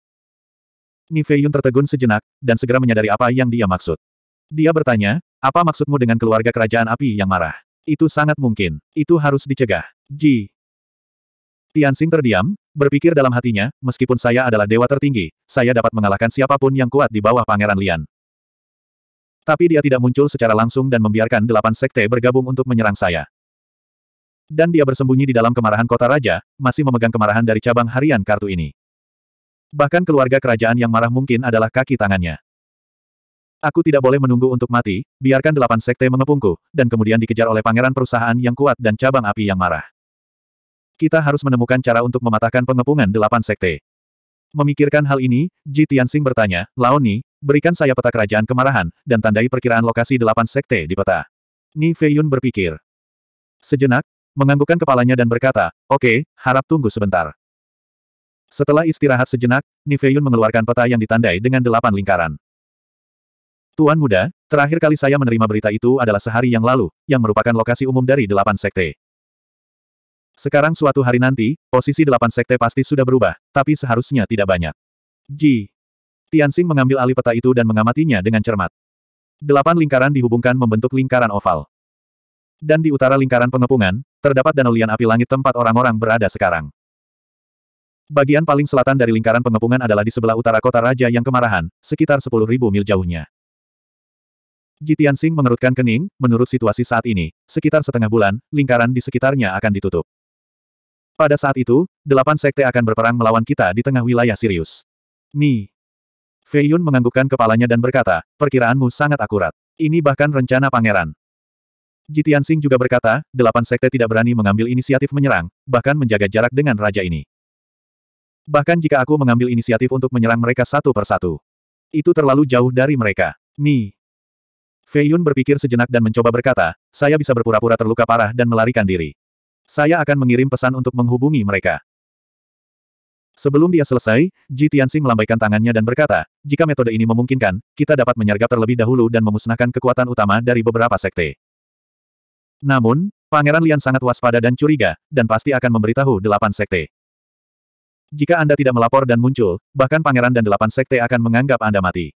Nife Yun tertegun sejenak, dan segera menyadari apa yang dia maksud. Dia bertanya, apa maksudmu dengan keluarga kerajaan api yang marah? Itu sangat mungkin. Itu harus dicegah. Ji. Tianxing terdiam, berpikir dalam hatinya, meskipun saya adalah dewa tertinggi, saya dapat mengalahkan siapapun yang kuat di bawah Pangeran Lian. Tapi dia tidak muncul secara langsung dan membiarkan delapan sekte bergabung untuk menyerang saya. Dan dia bersembunyi di dalam kemarahan kota raja, masih memegang kemarahan dari cabang harian kartu ini. Bahkan keluarga kerajaan yang marah mungkin adalah kaki tangannya. Aku tidak boleh menunggu untuk mati, biarkan delapan sekte mengepungku, dan kemudian dikejar oleh pangeran perusahaan yang kuat dan cabang api yang marah kita harus menemukan cara untuk mematahkan pengepungan delapan sekte. Memikirkan hal ini, Ji Tianxing bertanya, Laoni, berikan saya peta kerajaan kemarahan, dan tandai perkiraan lokasi delapan sekte di peta. Ni Feiyun berpikir. Sejenak, menganggukkan kepalanya dan berkata, oke, okay, harap tunggu sebentar. Setelah istirahat sejenak, Ni Feiyun mengeluarkan peta yang ditandai dengan delapan lingkaran. Tuan muda, terakhir kali saya menerima berita itu adalah sehari yang lalu, yang merupakan lokasi umum dari delapan sekte. Sekarang suatu hari nanti, posisi delapan sekte pasti sudah berubah, tapi seharusnya tidak banyak. Ji. Tianxing mengambil alih peta itu dan mengamatinya dengan cermat. Delapan lingkaran dihubungkan membentuk lingkaran oval. Dan di utara lingkaran pengepungan, terdapat danau lian api langit tempat orang-orang berada sekarang. Bagian paling selatan dari lingkaran pengepungan adalah di sebelah utara kota raja yang kemarahan, sekitar sepuluh ribu mil jauhnya. Ji Tianxing mengerutkan kening, menurut situasi saat ini, sekitar setengah bulan, lingkaran di sekitarnya akan ditutup. Pada saat itu, delapan sekte akan berperang melawan kita di tengah wilayah Sirius. Ni. Fei Yun menganggukkan kepalanya dan berkata, perkiraanmu sangat akurat. Ini bahkan rencana pangeran. Jitian juga berkata, delapan sekte tidak berani mengambil inisiatif menyerang, bahkan menjaga jarak dengan raja ini. Bahkan jika aku mengambil inisiatif untuk menyerang mereka satu persatu. Itu terlalu jauh dari mereka. Ni. Fei Yun berpikir sejenak dan mencoba berkata, saya bisa berpura-pura terluka parah dan melarikan diri. Saya akan mengirim pesan untuk menghubungi mereka. Sebelum dia selesai, Ji Tianxing melambaikan tangannya dan berkata, jika metode ini memungkinkan, kita dapat menyergap terlebih dahulu dan memusnahkan kekuatan utama dari beberapa sekte. Namun, Pangeran Lian sangat waspada dan curiga, dan pasti akan memberitahu delapan sekte. Jika Anda tidak melapor dan muncul, bahkan Pangeran dan delapan sekte akan menganggap Anda mati.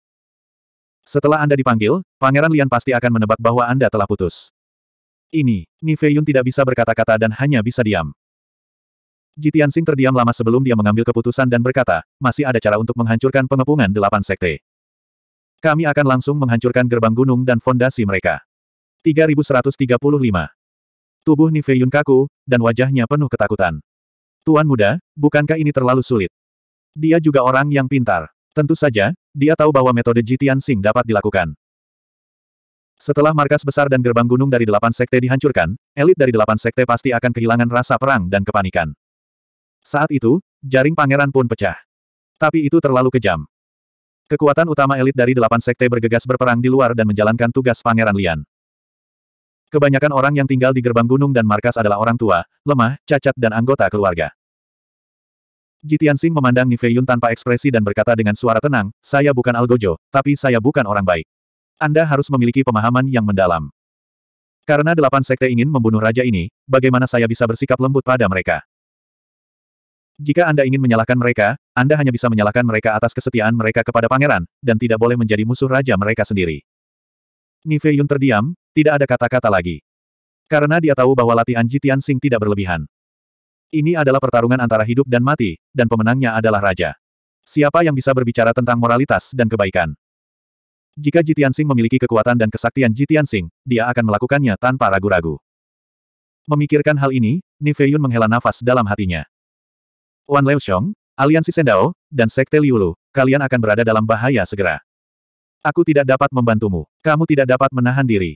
Setelah Anda dipanggil, Pangeran Lian pasti akan menebak bahwa Anda telah putus. Ini, Niveyun tidak bisa berkata-kata dan hanya bisa diam. Jitian Sing terdiam lama sebelum dia mengambil keputusan dan berkata, masih ada cara untuk menghancurkan pengepungan delapan sekte. Kami akan langsung menghancurkan gerbang gunung dan fondasi mereka. 3135. Tubuh Niveyun kaku, dan wajahnya penuh ketakutan. Tuan muda, bukankah ini terlalu sulit? Dia juga orang yang pintar. Tentu saja, dia tahu bahwa metode Jitian Sing dapat dilakukan. Setelah markas besar dan gerbang gunung dari delapan sekte dihancurkan, elit dari delapan sekte pasti akan kehilangan rasa perang dan kepanikan. Saat itu, jaring pangeran pun pecah. Tapi itu terlalu kejam. Kekuatan utama elit dari delapan sekte bergegas berperang di luar dan menjalankan tugas pangeran Lian. Kebanyakan orang yang tinggal di gerbang gunung dan markas adalah orang tua, lemah, cacat dan anggota keluarga. Jitian Sing memandang Yun tanpa ekspresi dan berkata dengan suara tenang, saya bukan Algojo, tapi saya bukan orang baik. Anda harus memiliki pemahaman yang mendalam. Karena delapan sekte ingin membunuh raja ini, bagaimana saya bisa bersikap lembut pada mereka? Jika Anda ingin menyalahkan mereka, Anda hanya bisa menyalahkan mereka atas kesetiaan mereka kepada pangeran, dan tidak boleh menjadi musuh raja mereka sendiri. Nive Yun terdiam, tidak ada kata-kata lagi. Karena dia tahu bahwa latihan Jitian Sing tidak berlebihan. Ini adalah pertarungan antara hidup dan mati, dan pemenangnya adalah raja. Siapa yang bisa berbicara tentang moralitas dan kebaikan? Jika Jitian Sing memiliki kekuatan dan kesaktian Jitian Sing, dia akan melakukannya tanpa ragu-ragu. Memikirkan hal ini, Nifeyun menghela nafas dalam hatinya. Wan Leo Xiong, Aliansi Sendao, dan Sekte Liulu, kalian akan berada dalam bahaya segera. Aku tidak dapat membantumu. Kamu tidak dapat menahan diri.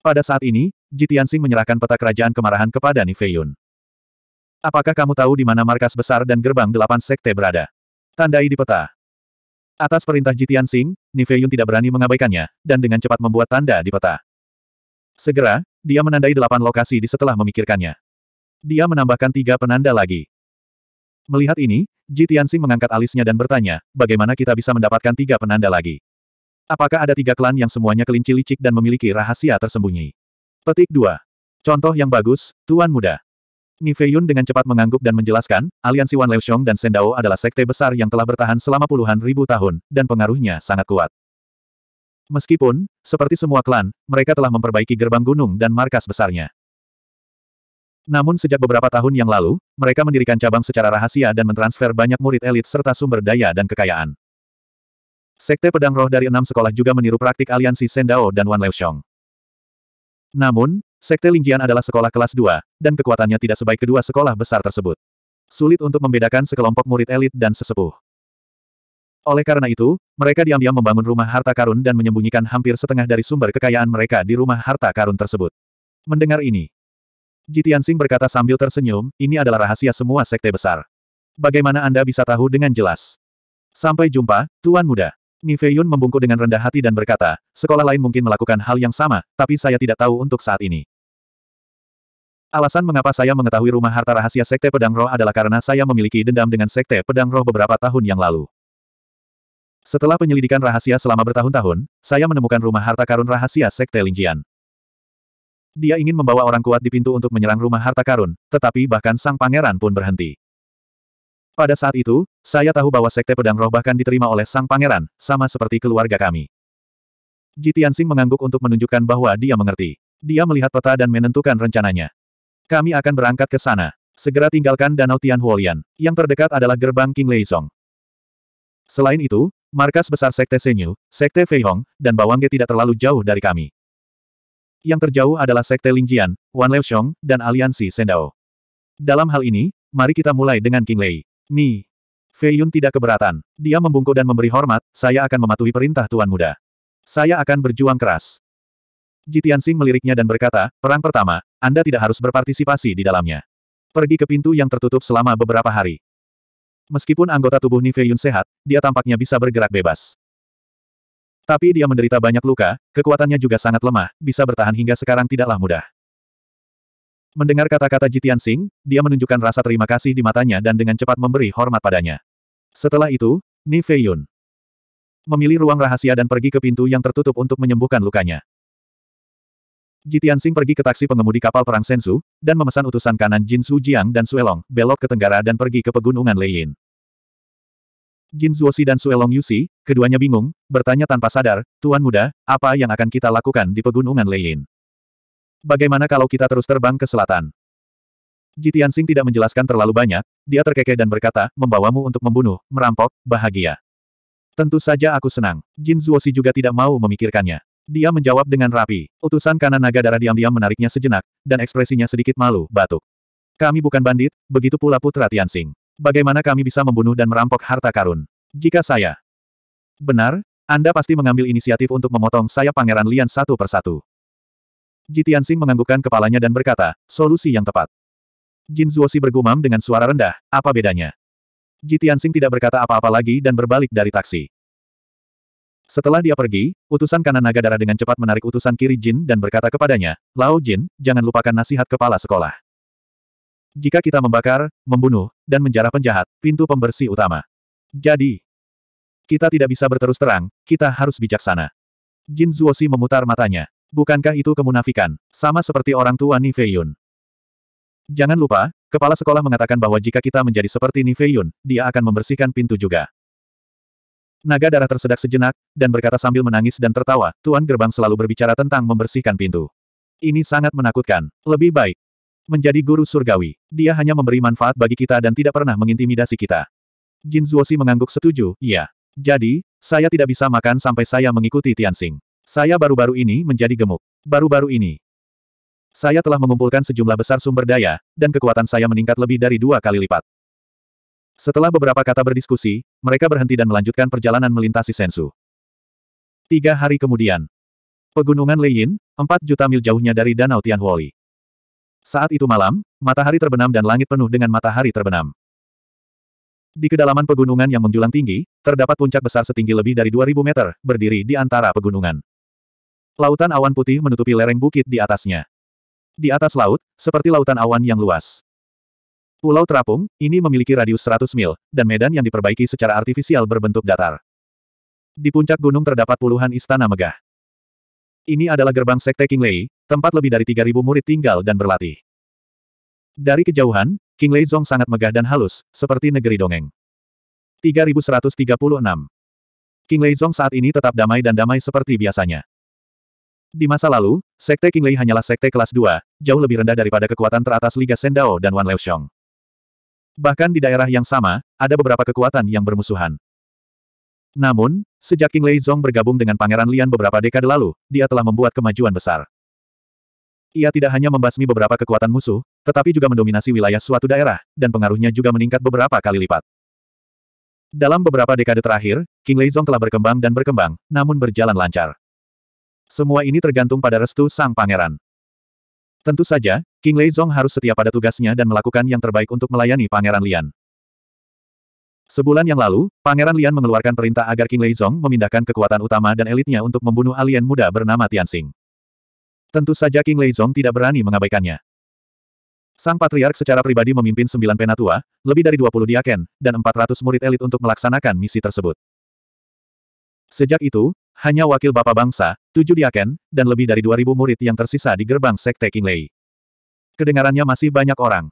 Pada saat ini, Jitian Sing menyerahkan peta kerajaan kemarahan kepada Nifeyun. Apakah kamu tahu di mana markas besar dan gerbang delapan sekte berada? Tandai di peta. Atas perintah Jitian Sing, Niveyun tidak berani mengabaikannya, dan dengan cepat membuat tanda di peta. Segera, dia menandai delapan lokasi di setelah memikirkannya. Dia menambahkan tiga penanda lagi. Melihat ini, Jitian Sing mengangkat alisnya dan bertanya, bagaimana kita bisa mendapatkan tiga penanda lagi? Apakah ada tiga klan yang semuanya kelinci licik dan memiliki rahasia tersembunyi? Petik 2. Contoh yang bagus, Tuan Muda. Feiyun dengan cepat mengangguk dan menjelaskan, aliansi Wan Leoxiong dan Sendao adalah sekte besar yang telah bertahan selama puluhan ribu tahun, dan pengaruhnya sangat kuat. Meskipun, seperti semua klan, mereka telah memperbaiki gerbang gunung dan markas besarnya. Namun sejak beberapa tahun yang lalu, mereka mendirikan cabang secara rahasia dan mentransfer banyak murid elit serta sumber daya dan kekayaan. Sekte pedang roh dari enam sekolah juga meniru praktik aliansi Sendao dan Wan Leoxiong. Namun, Sekte Lingjian adalah sekolah kelas 2, dan kekuatannya tidak sebaik kedua sekolah besar tersebut. Sulit untuk membedakan sekelompok murid elit dan sesepuh. Oleh karena itu, mereka diam-diam membangun rumah harta karun dan menyembunyikan hampir setengah dari sumber kekayaan mereka di rumah harta karun tersebut. Mendengar ini, Jitian Sing berkata sambil tersenyum, ini adalah rahasia semua sekte besar. Bagaimana Anda bisa tahu dengan jelas? Sampai jumpa, Tuan Muda. Niveyun membungkuk dengan rendah hati dan berkata, sekolah lain mungkin melakukan hal yang sama, tapi saya tidak tahu untuk saat ini. Alasan mengapa saya mengetahui rumah harta rahasia Sekte Pedang Roh adalah karena saya memiliki dendam dengan Sekte Pedang Roh beberapa tahun yang lalu. Setelah penyelidikan rahasia selama bertahun-tahun, saya menemukan rumah harta karun rahasia Sekte Lingjian. Dia ingin membawa orang kuat di pintu untuk menyerang rumah harta karun, tetapi bahkan sang pangeran pun berhenti. Pada saat itu, saya tahu bahwa Sekte Pedang Roh bahkan diterima oleh sang pangeran, sama seperti keluarga kami. Sing mengangguk untuk menunjukkan bahwa dia mengerti. Dia melihat peta dan menentukan rencananya. Kami akan berangkat ke sana. Segera tinggalkan Danau Tianhuolian. Yang terdekat adalah gerbang King Lei Leizong. Selain itu, markas besar Sekte Senyu, Sekte Fei Hong, dan Bawang Ge tidak terlalu jauh dari kami. Yang terjauh adalah Sekte Lingjian, Wan Leoxiong, dan Aliansi Sendao. Dalam hal ini, mari kita mulai dengan King Lei. Ni. Fei Yun tidak keberatan. Dia membungkuk dan memberi hormat, saya akan mematuhi perintah Tuan Muda. Saya akan berjuang keras. Jitiansing meliriknya dan berkata, perang pertama, anda tidak harus berpartisipasi di dalamnya. Pergi ke pintu yang tertutup selama beberapa hari. Meskipun anggota tubuh Niveyun sehat, dia tampaknya bisa bergerak bebas. Tapi dia menderita banyak luka, kekuatannya juga sangat lemah, bisa bertahan hingga sekarang tidaklah mudah. Mendengar kata-kata Jitian Sing, dia menunjukkan rasa terima kasih di matanya dan dengan cepat memberi hormat padanya. Setelah itu, Niveyun memilih ruang rahasia dan pergi ke pintu yang tertutup untuk menyembuhkan lukanya. Jitian Sing pergi ke taksi pengemudi kapal perang Sensu, dan memesan utusan kanan Jin Su Jiang dan Suelong, belok ke tenggara dan pergi ke pegunungan Leyin. Jin Zuosi dan Suelong Yusi, keduanya bingung, bertanya tanpa sadar, Tuan Muda, apa yang akan kita lakukan di pegunungan Leyin? Bagaimana kalau kita terus terbang ke selatan? Jitian Sing tidak menjelaskan terlalu banyak, dia terkekeh dan berkata, membawamu untuk membunuh, merampok, bahagia. Tentu saja aku senang. Jin Zuosi juga tidak mau memikirkannya. Dia menjawab dengan rapi. Utusan kanan naga darah diam-diam menariknya sejenak, dan ekspresinya sedikit malu, batuk. Kami bukan bandit, begitu pula putra Tianxing. Bagaimana kami bisa membunuh dan merampok harta karun? Jika saya... Benar, Anda pasti mengambil inisiatif untuk memotong saya Pangeran Lian satu persatu. Jitiansing menganggukkan kepalanya dan berkata, solusi yang tepat. Jin Zuosi bergumam dengan suara rendah, apa bedanya? Jitiansing tidak berkata apa-apa lagi dan berbalik dari taksi. Setelah dia pergi, utusan kanan naga darah dengan cepat menarik utusan kiri Jin dan berkata kepadanya, Lao Jin, jangan lupakan nasihat kepala sekolah. Jika kita membakar, membunuh, dan menjarah penjahat, pintu pembersih utama. Jadi, kita tidak bisa berterus terang, kita harus bijaksana. Jin Zuosi memutar matanya. Bukankah itu kemunafikan? Sama seperti orang tua Nifeyun. Jangan lupa, kepala sekolah mengatakan bahwa jika kita menjadi seperti Nifeyun, dia akan membersihkan pintu juga. Naga darah tersedak sejenak, dan berkata sambil menangis dan tertawa, Tuan Gerbang selalu berbicara tentang membersihkan pintu. Ini sangat menakutkan. Lebih baik. Menjadi guru surgawi. Dia hanya memberi manfaat bagi kita dan tidak pernah mengintimidasi kita. Jin Zuosi mengangguk setuju, iya. Jadi, saya tidak bisa makan sampai saya mengikuti Tianxing. Saya baru-baru ini menjadi gemuk. Baru-baru ini. Saya telah mengumpulkan sejumlah besar sumber daya, dan kekuatan saya meningkat lebih dari dua kali lipat. Setelah beberapa kata berdiskusi, mereka berhenti dan melanjutkan perjalanan melintasi Sensu. Tiga hari kemudian. Pegunungan Leyin, empat juta mil jauhnya dari Danau Tianhuoli. Saat itu malam, matahari terbenam dan langit penuh dengan matahari terbenam. Di kedalaman pegunungan yang menjulang tinggi, terdapat puncak besar setinggi lebih dari 2000 meter, berdiri di antara pegunungan. Lautan awan putih menutupi lereng bukit di atasnya. Di atas laut, seperti lautan awan yang luas. Pulau terapung, ini memiliki radius 100 mil, dan medan yang diperbaiki secara artifisial berbentuk datar. Di puncak gunung terdapat puluhan istana megah. Ini adalah gerbang Sekte King Lei, tempat lebih dari 3.000 murid tinggal dan berlatih. Dari kejauhan, King Lei Zong sangat megah dan halus, seperti negeri dongeng. 3136 King Lei Zong saat ini tetap damai dan damai seperti biasanya. Di masa lalu, Sekte King Lei hanyalah Sekte kelas 2, jauh lebih rendah daripada kekuatan teratas Liga Sendao dan Wan Xiong. Bahkan di daerah yang sama, ada beberapa kekuatan yang bermusuhan. Namun, sejak King Lei Zong bergabung dengan Pangeran Lian beberapa dekade lalu, dia telah membuat kemajuan besar. Ia tidak hanya membasmi beberapa kekuatan musuh, tetapi juga mendominasi wilayah suatu daerah, dan pengaruhnya juga meningkat beberapa kali lipat. Dalam beberapa dekade terakhir, King Lei Zong telah berkembang dan berkembang, namun berjalan lancar. Semua ini tergantung pada restu sang pangeran. Tentu saja, King Lei Zong harus setia pada tugasnya dan melakukan yang terbaik untuk melayani Pangeran Lian. Sebulan yang lalu, Pangeran Lian mengeluarkan perintah agar King Lei Zong memindahkan kekuatan utama dan elitnya untuk membunuh alien muda bernama Tianxing. Tentu saja King Lei Zong tidak berani mengabaikannya. Sang Patriark secara pribadi memimpin sembilan penatua, lebih dari 20 diaken, dan 400 murid elit untuk melaksanakan misi tersebut. Sejak itu, hanya wakil Bapak Bangsa, tujuh diaken, dan lebih dari 2.000 murid yang tersisa di gerbang Sekte King Lei. Kedengarannya masih banyak orang.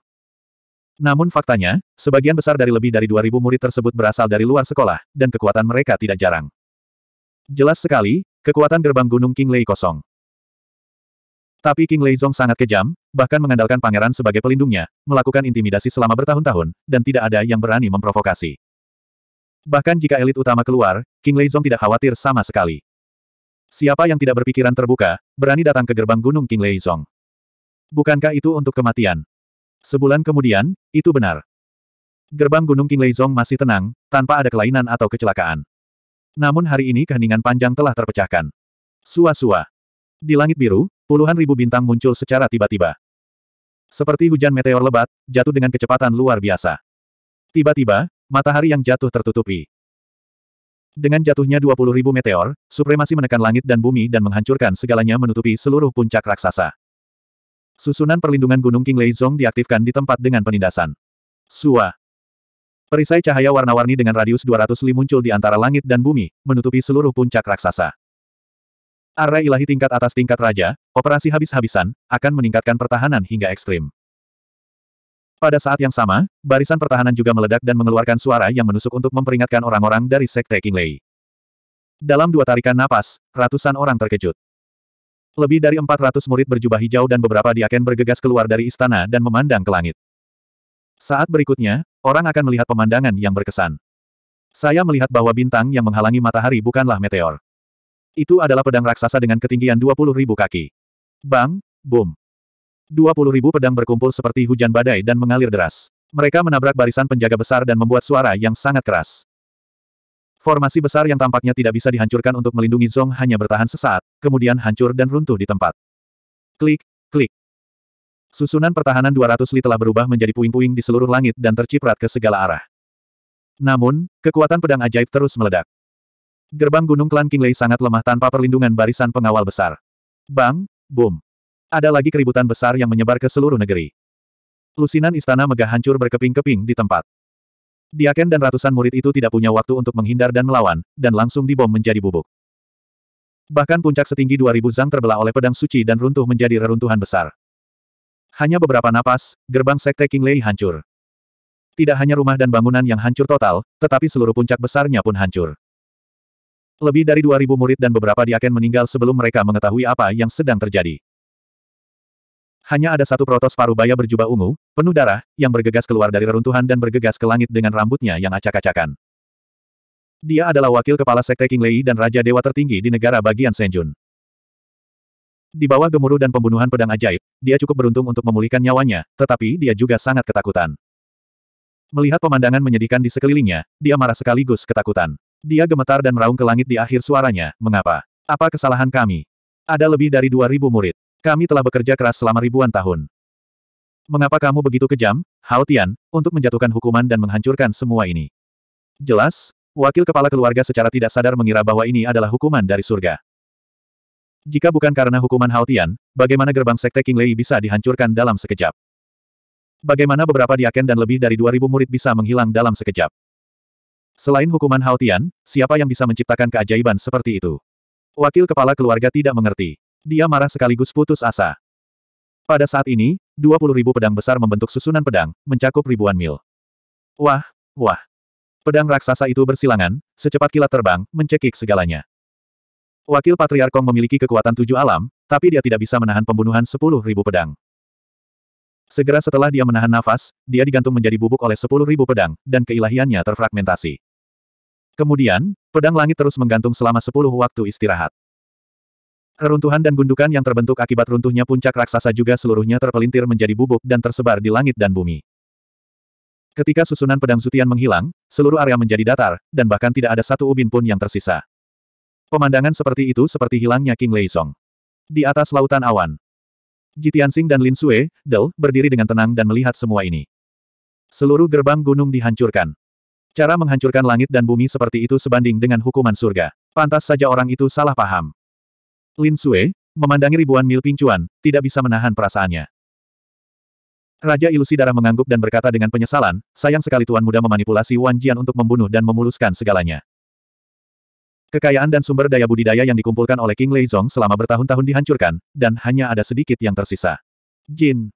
Namun faktanya, sebagian besar dari lebih dari 2000 murid tersebut berasal dari luar sekolah, dan kekuatan mereka tidak jarang. Jelas sekali, kekuatan gerbang gunung King Lei kosong. Tapi King Lei Zong sangat kejam, bahkan mengandalkan pangeran sebagai pelindungnya, melakukan intimidasi selama bertahun-tahun, dan tidak ada yang berani memprovokasi. Bahkan jika elit utama keluar, King Lei Zong tidak khawatir sama sekali. Siapa yang tidak berpikiran terbuka, berani datang ke gerbang gunung King Lei Zong bukankah itu untuk kematian? Sebulan kemudian, itu benar. Gerbang Gunung King Leizong masih tenang, tanpa ada kelainan atau kecelakaan. Namun hari ini keheningan panjang telah terpecahkan. Sua-sua. Di langit biru, puluhan ribu bintang muncul secara tiba-tiba. Seperti hujan meteor lebat, jatuh dengan kecepatan luar biasa. Tiba-tiba, matahari yang jatuh tertutupi. Dengan jatuhnya 20.000 meteor, supremasi menekan langit dan bumi dan menghancurkan segalanya menutupi seluruh puncak raksasa. Susunan perlindungan Gunung King Leizong diaktifkan di tempat dengan penindasan. Sua. Perisai cahaya warna-warni dengan radius 200 li muncul di antara langit dan bumi, menutupi seluruh puncak raksasa. Array ilahi tingkat atas tingkat raja, operasi habis-habisan, akan meningkatkan pertahanan hingga ekstrim. Pada saat yang sama, barisan pertahanan juga meledak dan mengeluarkan suara yang menusuk untuk memperingatkan orang-orang dari Sekte King Lei. Dalam dua tarikan napas, ratusan orang terkejut. Lebih dari 400 murid berjubah hijau dan beberapa diaken bergegas keluar dari istana dan memandang ke langit. Saat berikutnya, orang akan melihat pemandangan yang berkesan. Saya melihat bahwa bintang yang menghalangi matahari bukanlah meteor. Itu adalah pedang raksasa dengan ketinggian ribu kaki. Bang, boom. ribu pedang berkumpul seperti hujan badai dan mengalir deras. Mereka menabrak barisan penjaga besar dan membuat suara yang sangat keras. Formasi besar yang tampaknya tidak bisa dihancurkan untuk melindungi Zong hanya bertahan sesaat, kemudian hancur dan runtuh di tempat. Klik, klik. Susunan pertahanan 200 li telah berubah menjadi puing-puing di seluruh langit dan terciprat ke segala arah. Namun, kekuatan pedang ajaib terus meledak. Gerbang gunung klan Lei sangat lemah tanpa perlindungan barisan pengawal besar. Bang, boom. Ada lagi keributan besar yang menyebar ke seluruh negeri. Lusinan istana megah hancur berkeping-keping di tempat. Diaken dan ratusan murid itu tidak punya waktu untuk menghindar dan melawan, dan langsung dibom menjadi bubuk. Bahkan puncak setinggi 2000 zang terbelah oleh pedang suci dan runtuh menjadi reruntuhan besar. Hanya beberapa napas, gerbang sekte King Lei hancur. Tidak hanya rumah dan bangunan yang hancur total, tetapi seluruh puncak besarnya pun hancur. Lebih dari 2000 murid dan beberapa diaken meninggal sebelum mereka mengetahui apa yang sedang terjadi hanya ada satu protos baya berjubah ungu, penuh darah, yang bergegas keluar dari reruntuhan dan bergegas ke langit dengan rambutnya yang acak-acakan. Dia adalah wakil kepala Sekte Lei dan Raja Dewa tertinggi di negara bagian Senjun. Di bawah gemuruh dan pembunuhan pedang ajaib, dia cukup beruntung untuk memulihkan nyawanya, tetapi dia juga sangat ketakutan. Melihat pemandangan menyedihkan di sekelilingnya, dia marah sekaligus ketakutan. Dia gemetar dan meraung ke langit di akhir suaranya, mengapa? Apa kesalahan kami? Ada lebih dari 2.000 murid. Kami telah bekerja keras selama ribuan tahun. Mengapa kamu begitu kejam, Hao Tian, untuk menjatuhkan hukuman dan menghancurkan semua ini? Jelas, wakil kepala keluarga secara tidak sadar mengira bahwa ini adalah hukuman dari surga. Jika bukan karena hukuman Hao Tian, bagaimana gerbang sekte King Lei bisa dihancurkan dalam sekejap? Bagaimana beberapa diaken dan lebih dari 2000 murid bisa menghilang dalam sekejap? Selain hukuman Hao Tian, siapa yang bisa menciptakan keajaiban seperti itu? Wakil kepala keluarga tidak mengerti. Dia marah sekaligus putus asa. Pada saat ini, ribu pedang besar membentuk susunan pedang, mencakup ribuan mil. Wah, wah. Pedang raksasa itu bersilangan, secepat kilat terbang, mencekik segalanya. Wakil Patriarkong memiliki kekuatan tujuh alam, tapi dia tidak bisa menahan pembunuhan sepuluh ribu pedang. Segera setelah dia menahan nafas, dia digantung menjadi bubuk oleh sepuluh ribu pedang, dan keilahiannya terfragmentasi. Kemudian, pedang langit terus menggantung selama sepuluh waktu istirahat. Reruntuhan dan gundukan yang terbentuk akibat runtuhnya puncak raksasa juga seluruhnya terpelintir menjadi bubuk dan tersebar di langit dan bumi. Ketika susunan pedang Zutian menghilang, seluruh area menjadi datar, dan bahkan tidak ada satu ubin pun yang tersisa. Pemandangan seperti itu seperti hilangnya King Lei Song Di atas lautan awan. Tianxing dan Lin Sue, Del, berdiri dengan tenang dan melihat semua ini. Seluruh gerbang gunung dihancurkan. Cara menghancurkan langit dan bumi seperti itu sebanding dengan hukuman surga. Pantas saja orang itu salah paham. Lin Sue, memandangi ribuan mil pincuan, tidak bisa menahan perasaannya. Raja ilusi darah mengangguk dan berkata dengan penyesalan, sayang sekali tuan muda memanipulasi Wan Jian untuk membunuh dan memuluskan segalanya. Kekayaan dan sumber daya budidaya yang dikumpulkan oleh King Lei Zong selama bertahun-tahun dihancurkan, dan hanya ada sedikit yang tersisa. Jin.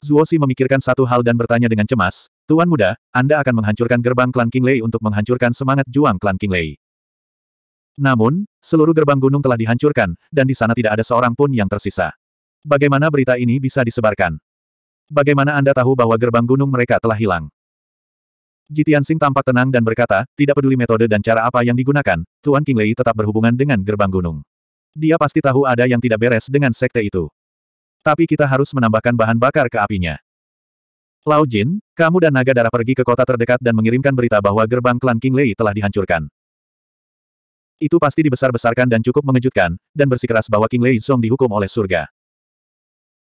Zuosi memikirkan satu hal dan bertanya dengan cemas, Tuan muda, Anda akan menghancurkan gerbang klan King Lei untuk menghancurkan semangat juang klan King Lei. Namun, seluruh gerbang gunung telah dihancurkan, dan di sana tidak ada seorang pun yang tersisa. Bagaimana berita ini bisa disebarkan? Bagaimana Anda tahu bahwa gerbang gunung mereka telah hilang? Jitian Sing tampak tenang dan berkata, tidak peduli metode dan cara apa yang digunakan, Tuan King Lei tetap berhubungan dengan gerbang gunung. Dia pasti tahu ada yang tidak beres dengan sekte itu. Tapi kita harus menambahkan bahan bakar ke apinya. Lao Jin, kamu dan naga darah pergi ke kota terdekat dan mengirimkan berita bahwa gerbang klan King Lei telah dihancurkan. Itu pasti dibesar-besarkan dan cukup mengejutkan, dan bersikeras bahwa King Lei Song dihukum oleh surga.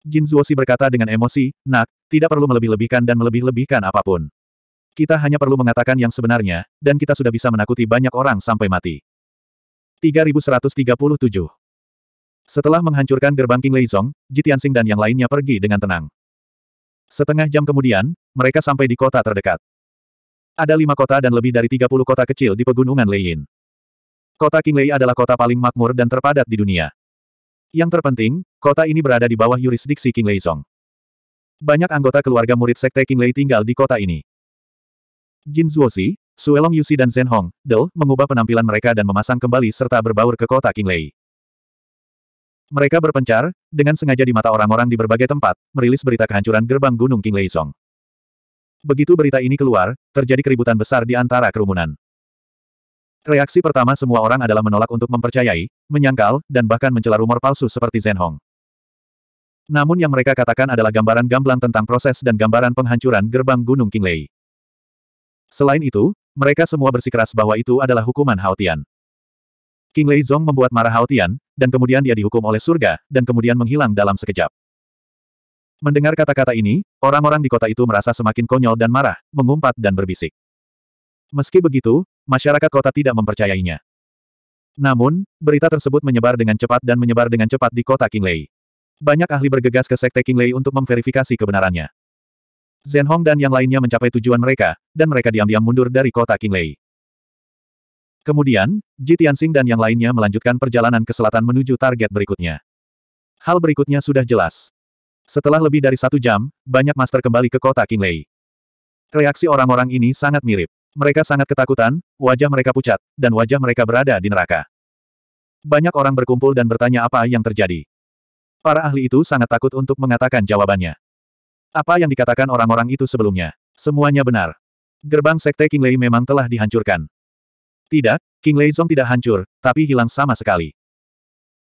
Jin si berkata dengan emosi, Nak, tidak perlu melebih-lebihkan dan melebih-lebihkan apapun. Kita hanya perlu mengatakan yang sebenarnya, dan kita sudah bisa menakuti banyak orang sampai mati. 3137 Setelah menghancurkan gerbang King Lei Leizong, Jitiansing dan yang lainnya pergi dengan tenang. Setengah jam kemudian, mereka sampai di kota terdekat. Ada lima kota dan lebih dari 30 kota kecil di pegunungan Yin. Kota Qinglei adalah kota paling makmur dan terpadat di dunia. Yang terpenting, kota ini berada di bawah yurisdiksi Qinglei Song. Banyak anggota keluarga murid sekte Qinglei tinggal di kota ini. Jin Zuoxi, Suelong Yusi dan Zhen Hong, Del, mengubah penampilan mereka dan memasang kembali serta berbaur ke kota Qinglei. Mereka berpencar, dengan sengaja di mata orang-orang di berbagai tempat, merilis berita kehancuran gerbang gunung Qinglei Song. Begitu berita ini keluar, terjadi keributan besar di antara kerumunan. Reaksi pertama semua orang adalah menolak untuk mempercayai, menyangkal, dan bahkan mencela rumor palsu seperti Zenhong. Hong. Namun yang mereka katakan adalah gambaran gamblang tentang proses dan gambaran penghancuran gerbang Gunung King Lei. Selain itu, mereka semua bersikeras bahwa itu adalah hukuman Haotian. Lei Zong membuat marah Haotian, dan kemudian dia dihukum oleh surga, dan kemudian menghilang dalam sekejap. Mendengar kata-kata ini, orang-orang di kota itu merasa semakin konyol dan marah, mengumpat dan berbisik. Meski begitu, masyarakat kota tidak mempercayainya. Namun, berita tersebut menyebar dengan cepat dan menyebar dengan cepat di kota Qinglei. Banyak ahli bergegas ke sekte Qinglei untuk memverifikasi kebenarannya. Zhen Hong dan yang lainnya mencapai tujuan mereka, dan mereka diam-diam mundur dari kota Qinglei. Kemudian, Ji Tianxing dan yang lainnya melanjutkan perjalanan ke selatan menuju target berikutnya. Hal berikutnya sudah jelas. Setelah lebih dari satu jam, banyak master kembali ke kota Qinglei. Reaksi orang-orang ini sangat mirip. Mereka sangat ketakutan, wajah mereka pucat, dan wajah mereka berada di neraka. Banyak orang berkumpul dan bertanya apa yang terjadi. Para ahli itu sangat takut untuk mengatakan jawabannya. Apa yang dikatakan orang-orang itu sebelumnya? Semuanya benar. Gerbang Sekte King Lei memang telah dihancurkan. Tidak, King Lei Zong tidak hancur, tapi hilang sama sekali.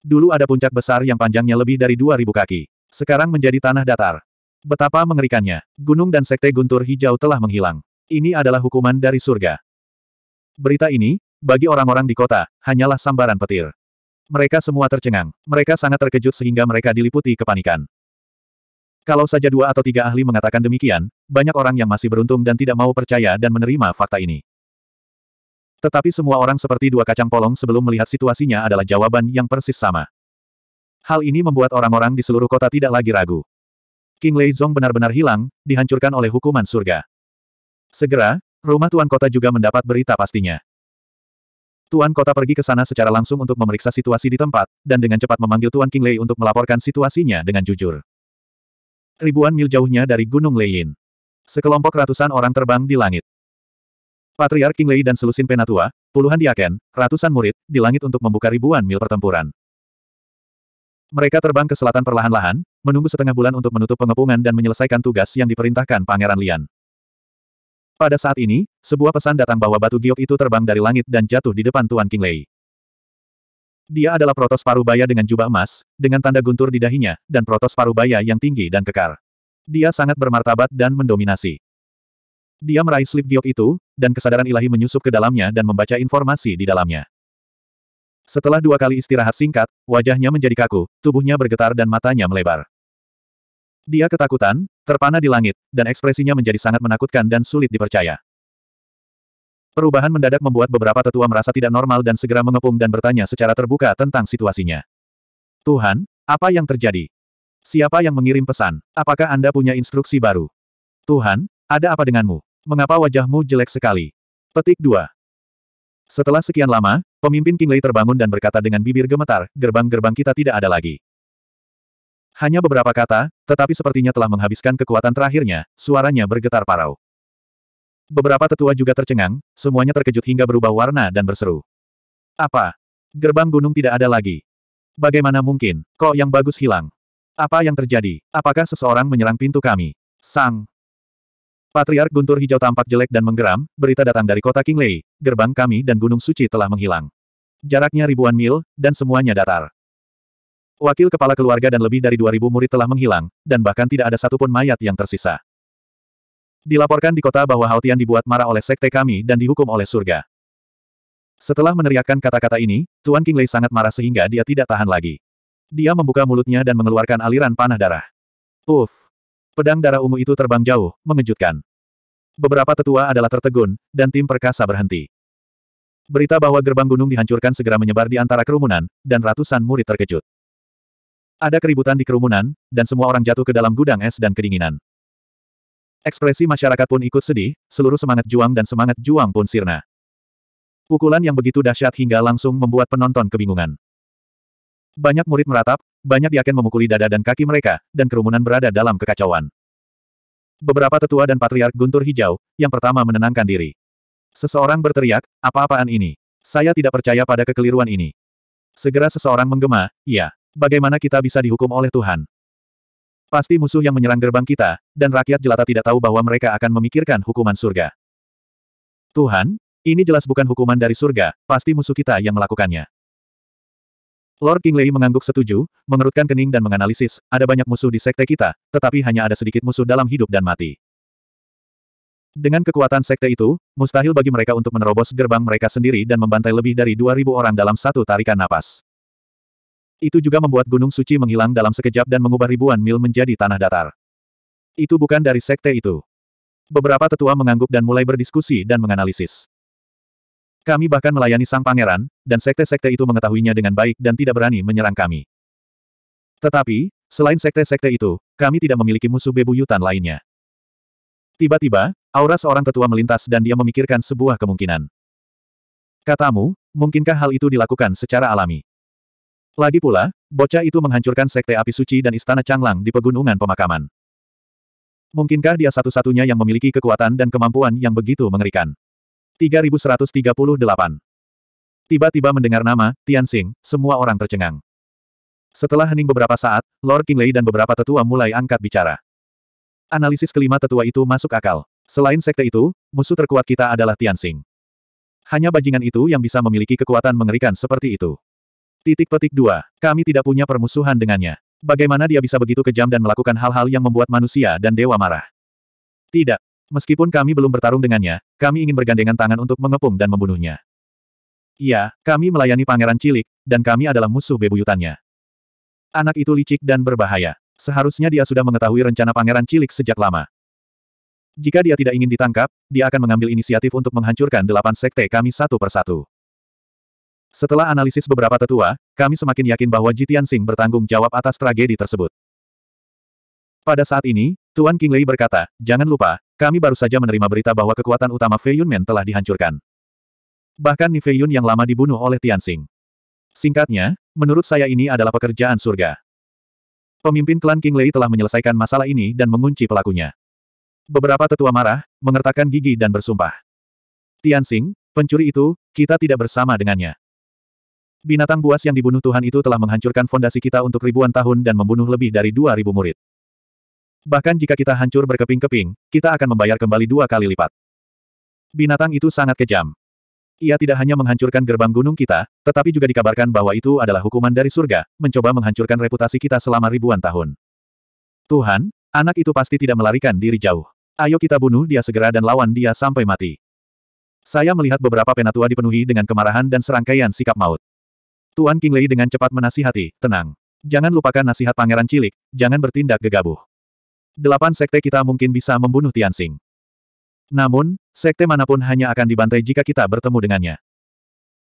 Dulu ada puncak besar yang panjangnya lebih dari 2.000 kaki. Sekarang menjadi tanah datar. Betapa mengerikannya, gunung dan sekte guntur hijau telah menghilang. Ini adalah hukuman dari surga. Berita ini, bagi orang-orang di kota, hanyalah sambaran petir. Mereka semua tercengang. Mereka sangat terkejut sehingga mereka diliputi kepanikan. Kalau saja dua atau tiga ahli mengatakan demikian, banyak orang yang masih beruntung dan tidak mau percaya dan menerima fakta ini. Tetapi semua orang seperti dua kacang polong sebelum melihat situasinya adalah jawaban yang persis sama. Hal ini membuat orang-orang di seluruh kota tidak lagi ragu. King Lei Zhong benar-benar hilang, dihancurkan oleh hukuman surga. Segera, rumah Tuan Kota juga mendapat berita pastinya. Tuan Kota pergi ke sana secara langsung untuk memeriksa situasi di tempat, dan dengan cepat memanggil Tuan King Lei untuk melaporkan situasinya dengan jujur. Ribuan mil jauhnya dari Gunung Yin, Sekelompok ratusan orang terbang di langit. Patriark King Lei dan selusin penatua, puluhan diaken, ratusan murid, di langit untuk membuka ribuan mil pertempuran. Mereka terbang ke selatan perlahan-lahan, menunggu setengah bulan untuk menutup pengepungan dan menyelesaikan tugas yang diperintahkan Pangeran Lian. Pada saat ini, sebuah pesan datang bahwa batu giok itu terbang dari langit dan jatuh di depan Tuan King Lei. Dia adalah protos parubaya dengan jubah emas, dengan tanda guntur di dahinya, dan protos parubaya yang tinggi dan kekar. Dia sangat bermartabat dan mendominasi. Dia meraih slip giok itu, dan kesadaran ilahi menyusup ke dalamnya dan membaca informasi di dalamnya. Setelah dua kali istirahat singkat, wajahnya menjadi kaku, tubuhnya bergetar dan matanya melebar. Dia ketakutan, terpana di langit, dan ekspresinya menjadi sangat menakutkan dan sulit dipercaya. Perubahan mendadak membuat beberapa tetua merasa tidak normal dan segera mengepung dan bertanya secara terbuka tentang situasinya. Tuhan, apa yang terjadi? Siapa yang mengirim pesan? Apakah Anda punya instruksi baru? Tuhan, ada apa denganmu? Mengapa wajahmu jelek sekali? Petik 2. Setelah sekian lama, pemimpin King Lei terbangun dan berkata dengan bibir gemetar, gerbang-gerbang kita tidak ada lagi. Hanya beberapa kata, tetapi sepertinya telah menghabiskan kekuatan terakhirnya, suaranya bergetar parau. Beberapa tetua juga tercengang, semuanya terkejut hingga berubah warna dan berseru. Apa? Gerbang gunung tidak ada lagi. Bagaimana mungkin, kok yang bagus hilang? Apa yang terjadi? Apakah seseorang menyerang pintu kami? Sang. Patriark Guntur Hijau tampak jelek dan menggeram, berita datang dari kota Kinglei, gerbang kami dan Gunung Suci telah menghilang. Jaraknya ribuan mil, dan semuanya datar. Wakil kepala keluarga dan lebih dari 2.000 murid telah menghilang, dan bahkan tidak ada satupun mayat yang tersisa. Dilaporkan di kota bahwa Haotian dibuat marah oleh sekte kami dan dihukum oleh surga. Setelah meneriakkan kata-kata ini, Tuan King Lei sangat marah sehingga dia tidak tahan lagi. Dia membuka mulutnya dan mengeluarkan aliran panah darah. Uff! Pedang darah ungu itu terbang jauh, mengejutkan. Beberapa tetua adalah tertegun, dan tim perkasa berhenti. Berita bahwa gerbang gunung dihancurkan segera menyebar di antara kerumunan, dan ratusan murid terkejut. Ada keributan di kerumunan, dan semua orang jatuh ke dalam gudang es dan kedinginan. Ekspresi masyarakat pun ikut sedih, seluruh semangat juang dan semangat juang pun sirna. Pukulan yang begitu dahsyat hingga langsung membuat penonton kebingungan. Banyak murid meratap, banyak diaken memukuli dada dan kaki mereka, dan kerumunan berada dalam kekacauan. Beberapa tetua dan patriark guntur hijau, yang pertama menenangkan diri. Seseorang berteriak, apa-apaan ini? Saya tidak percaya pada kekeliruan ini. Segera seseorang menggema, iya. Bagaimana kita bisa dihukum oleh Tuhan? Pasti musuh yang menyerang gerbang kita, dan rakyat jelata tidak tahu bahwa mereka akan memikirkan hukuman surga. Tuhan, ini jelas bukan hukuman dari surga, pasti musuh kita yang melakukannya. Lord King Lei mengangguk setuju, mengerutkan kening dan menganalisis, ada banyak musuh di sekte kita, tetapi hanya ada sedikit musuh dalam hidup dan mati. Dengan kekuatan sekte itu, mustahil bagi mereka untuk menerobos gerbang mereka sendiri dan membantai lebih dari 2.000 orang dalam satu tarikan napas. Itu juga membuat gunung suci menghilang dalam sekejap dan mengubah ribuan mil menjadi tanah datar. Itu bukan dari sekte itu. Beberapa tetua mengangguk dan mulai berdiskusi dan menganalisis. Kami bahkan melayani sang pangeran, dan sekte-sekte itu mengetahuinya dengan baik dan tidak berani menyerang kami. Tetapi, selain sekte-sekte itu, kami tidak memiliki musuh bebuyutan lainnya. Tiba-tiba, aura seorang tetua melintas dan dia memikirkan sebuah kemungkinan. Katamu, mungkinkah hal itu dilakukan secara alami? Lagi pula, bocah itu menghancurkan sekte api suci dan istana Changlang di pegunungan pemakaman. Mungkinkah dia satu-satunya yang memiliki kekuatan dan kemampuan yang begitu mengerikan? 3138 Tiba-tiba mendengar nama, Tian Tianxing, semua orang tercengang. Setelah hening beberapa saat, Lord King Lei dan beberapa tetua mulai angkat bicara. Analisis kelima tetua itu masuk akal. Selain sekte itu, musuh terkuat kita adalah Tian Tianxing. Hanya bajingan itu yang bisa memiliki kekuatan mengerikan seperti itu. Titik petik dua Kami tidak punya permusuhan dengannya. Bagaimana dia bisa begitu kejam dan melakukan hal-hal yang membuat manusia dan dewa marah? Tidak. Meskipun kami belum bertarung dengannya, kami ingin bergandengan tangan untuk mengepung dan membunuhnya. Iya, kami melayani pangeran cilik, dan kami adalah musuh bebuyutannya. Anak itu licik dan berbahaya. Seharusnya dia sudah mengetahui rencana pangeran cilik sejak lama. Jika dia tidak ingin ditangkap, dia akan mengambil inisiatif untuk menghancurkan delapan sekte kami satu persatu. Setelah analisis beberapa tetua, kami semakin yakin bahwa Jitian Sing bertanggung jawab atas tragedi tersebut. Pada saat ini, Tuan King Lei berkata, jangan lupa, kami baru saja menerima berita bahwa kekuatan utama Fei Yunmen telah dihancurkan. Bahkan Ni Fei Yun yang lama dibunuh oleh Tian Sing. Singkatnya, menurut saya ini adalah pekerjaan surga. Pemimpin klan King Lei telah menyelesaikan masalah ini dan mengunci pelakunya. Beberapa tetua marah, mengertakkan gigi dan bersumpah. Tian Xing, pencuri itu, kita tidak bersama dengannya. Binatang buas yang dibunuh Tuhan itu telah menghancurkan fondasi kita untuk ribuan tahun dan membunuh lebih dari dua ribu murid. Bahkan jika kita hancur berkeping-keping, kita akan membayar kembali dua kali lipat. Binatang itu sangat kejam. Ia tidak hanya menghancurkan gerbang gunung kita, tetapi juga dikabarkan bahwa itu adalah hukuman dari surga, mencoba menghancurkan reputasi kita selama ribuan tahun. Tuhan, anak itu pasti tidak melarikan diri jauh. Ayo kita bunuh dia segera dan lawan dia sampai mati. Saya melihat beberapa penatua dipenuhi dengan kemarahan dan serangkaian sikap maut. Tuan King Lei dengan cepat menasihati, tenang. Jangan lupakan nasihat pangeran cilik, jangan bertindak gegabah. Delapan sekte kita mungkin bisa membunuh Tianxing. Namun, sekte manapun hanya akan dibantai jika kita bertemu dengannya.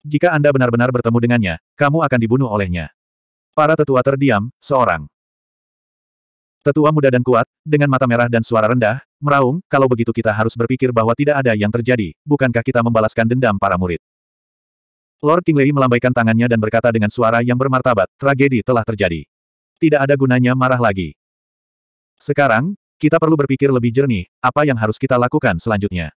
Jika Anda benar-benar bertemu dengannya, kamu akan dibunuh olehnya. Para tetua terdiam, seorang. Tetua muda dan kuat, dengan mata merah dan suara rendah, meraung, kalau begitu kita harus berpikir bahwa tidak ada yang terjadi, bukankah kita membalaskan dendam para murid? Lord Lei melambaikan tangannya dan berkata dengan suara yang bermartabat, tragedi telah terjadi. Tidak ada gunanya marah lagi. Sekarang, kita perlu berpikir lebih jernih, apa yang harus kita lakukan selanjutnya.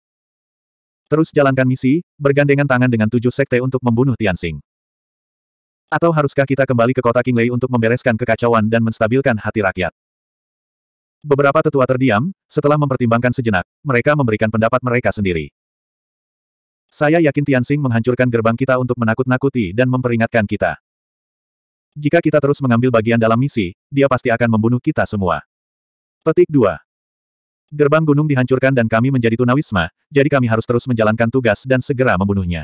Terus jalankan misi, bergandengan tangan dengan tujuh sekte untuk membunuh Tianxing. Atau haruskah kita kembali ke kota Lei untuk membereskan kekacauan dan menstabilkan hati rakyat? Beberapa tetua terdiam, setelah mempertimbangkan sejenak, mereka memberikan pendapat mereka sendiri. Saya yakin Tianxing menghancurkan gerbang kita untuk menakut-nakuti dan memperingatkan kita. Jika kita terus mengambil bagian dalam misi, dia pasti akan membunuh kita semua. Petik 2. Gerbang gunung dihancurkan dan kami menjadi tunawisma, jadi kami harus terus menjalankan tugas dan segera membunuhnya.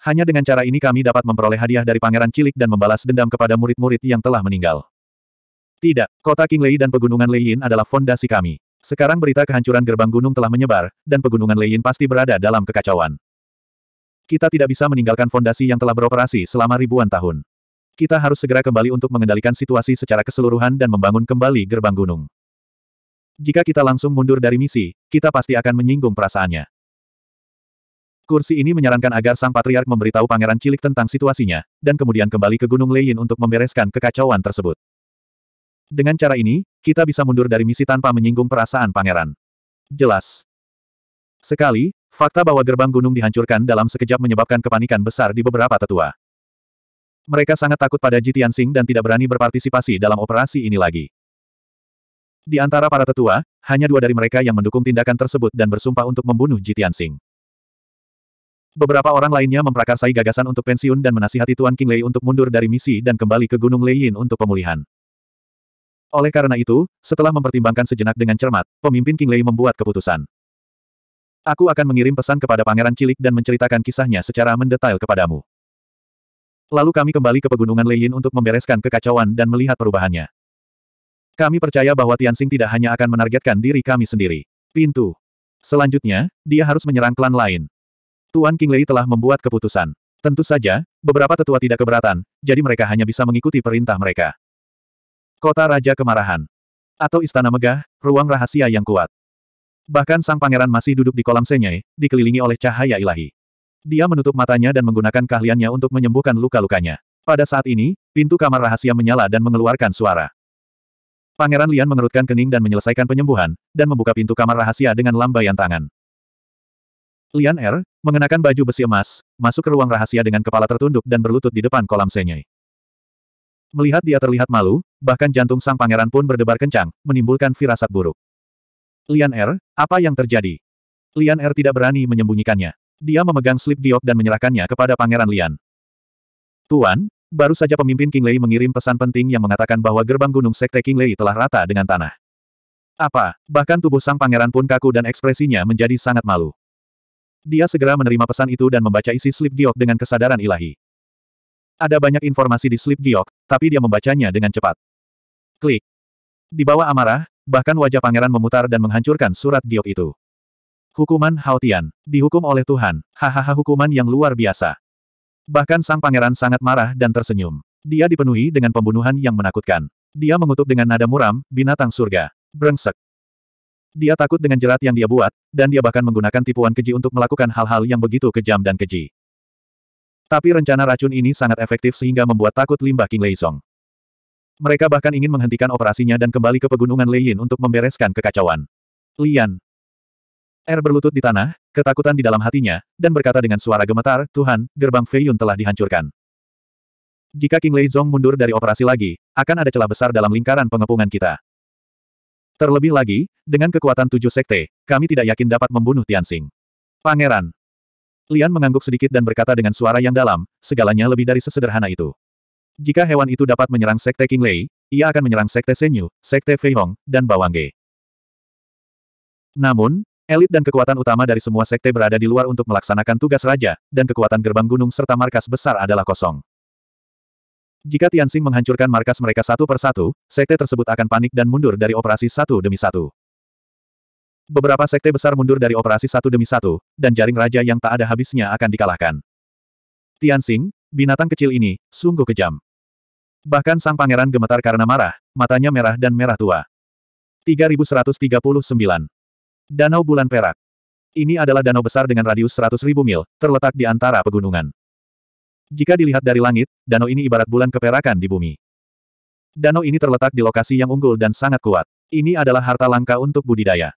Hanya dengan cara ini kami dapat memperoleh hadiah dari pangeran cilik dan membalas dendam kepada murid-murid yang telah meninggal. Tidak, kota King Lei dan pegunungan Lei Yin adalah fondasi kami. Sekarang berita kehancuran gerbang gunung telah menyebar, dan pegunungan Leyin pasti berada dalam kekacauan. Kita tidak bisa meninggalkan fondasi yang telah beroperasi selama ribuan tahun. Kita harus segera kembali untuk mengendalikan situasi secara keseluruhan dan membangun kembali gerbang gunung. Jika kita langsung mundur dari misi, kita pasti akan menyinggung perasaannya. Kursi ini menyarankan agar sang patriark memberitahu pangeran cilik tentang situasinya, dan kemudian kembali ke Gunung Leyin untuk membereskan kekacauan tersebut. Dengan cara ini, kita bisa mundur dari misi tanpa menyinggung perasaan pangeran. Jelas. Sekali, fakta bahwa gerbang gunung dihancurkan dalam sekejap menyebabkan kepanikan besar di beberapa tetua. Mereka sangat takut pada Jitian Sing dan tidak berani berpartisipasi dalam operasi ini lagi. Di antara para tetua, hanya dua dari mereka yang mendukung tindakan tersebut dan bersumpah untuk membunuh Jitian Sing. Beberapa orang lainnya memprakarsai gagasan untuk pensiun dan menasihati Tuan King Lei untuk mundur dari misi dan kembali ke Gunung Leiyin untuk pemulihan. Oleh karena itu, setelah mempertimbangkan sejenak dengan cermat, pemimpin King Lei membuat keputusan. Aku akan mengirim pesan kepada pangeran cilik dan menceritakan kisahnya secara mendetail kepadamu. Lalu kami kembali ke pegunungan Leyin untuk membereskan kekacauan dan melihat perubahannya. Kami percaya bahwa Tianxing tidak hanya akan menargetkan diri kami sendiri. Pintu. Selanjutnya, dia harus menyerang klan lain. Tuan King Lei telah membuat keputusan. Tentu saja, beberapa tetua tidak keberatan, jadi mereka hanya bisa mengikuti perintah mereka. Kota Raja Kemarahan. Atau Istana Megah, ruang rahasia yang kuat. Bahkan sang pangeran masih duduk di kolam senyai, dikelilingi oleh cahaya ilahi. Dia menutup matanya dan menggunakan keahliannya untuk menyembuhkan luka-lukanya. Pada saat ini, pintu kamar rahasia menyala dan mengeluarkan suara. Pangeran Lian mengerutkan kening dan menyelesaikan penyembuhan, dan membuka pintu kamar rahasia dengan lambaian tangan. Lian Er, mengenakan baju besi emas, masuk ke ruang rahasia dengan kepala tertunduk dan berlutut di depan kolam senyai. Melihat dia terlihat malu, bahkan jantung sang pangeran pun berdebar kencang, menimbulkan firasat buruk. Lian Er, apa yang terjadi? Lian Er tidak berani menyembunyikannya. Dia memegang slip diok dan menyerahkannya kepada pangeran Lian. Tuan, baru saja pemimpin King Lei mengirim pesan penting yang mengatakan bahwa gerbang gunung sekte King Lei telah rata dengan tanah. Apa, bahkan tubuh sang pangeran pun kaku dan ekspresinya menjadi sangat malu. Dia segera menerima pesan itu dan membaca isi slip giok dengan kesadaran ilahi. Ada banyak informasi di slip giok, tapi dia membacanya dengan cepat. Klik. Di bawah amarah, bahkan wajah pangeran memutar dan menghancurkan surat giok itu. Hukuman Haotian. Dihukum oleh Tuhan. Hahaha hukuman yang luar biasa. Bahkan sang pangeran sangat marah dan tersenyum. Dia dipenuhi dengan pembunuhan yang menakutkan. Dia mengutuk dengan nada muram, binatang surga. Brengsek. Dia takut dengan jerat yang dia buat, dan dia bahkan menggunakan tipuan keji untuk melakukan hal-hal yang begitu kejam dan keji. Tapi rencana racun ini sangat efektif sehingga membuat takut limbah King Leizong. Mereka bahkan ingin menghentikan operasinya dan kembali ke pegunungan Yin untuk membereskan kekacauan. Lian. Er berlutut di tanah, ketakutan di dalam hatinya, dan berkata dengan suara gemetar, Tuhan, gerbang Feiyun telah dihancurkan. Jika King Leizong mundur dari operasi lagi, akan ada celah besar dalam lingkaran pengepungan kita. Terlebih lagi, dengan kekuatan tujuh sekte, kami tidak yakin dapat membunuh Tianxing. Pangeran. Lian mengangguk sedikit dan berkata dengan suara yang dalam, segalanya lebih dari sesederhana itu. Jika hewan itu dapat menyerang Sekte King Lei, ia akan menyerang Sekte Senyu, Sekte Fei Hong, dan Bawangge. Namun, elit dan kekuatan utama dari semua sekte berada di luar untuk melaksanakan tugas raja, dan kekuatan gerbang gunung serta markas besar adalah kosong. Jika Tianxing menghancurkan markas mereka satu per satu, sekte tersebut akan panik dan mundur dari operasi satu demi satu. Beberapa sekte besar mundur dari operasi satu demi satu, dan jaring raja yang tak ada habisnya akan dikalahkan. Tianxing, binatang kecil ini, sungguh kejam. Bahkan sang pangeran gemetar karena marah, matanya merah dan merah tua. 3139. Danau Bulan Perak. Ini adalah danau besar dengan radius 100.000 mil, terletak di antara pegunungan. Jika dilihat dari langit, danau ini ibarat bulan keperakan di bumi. Danau ini terletak di lokasi yang unggul dan sangat kuat. Ini adalah harta langka untuk budidaya.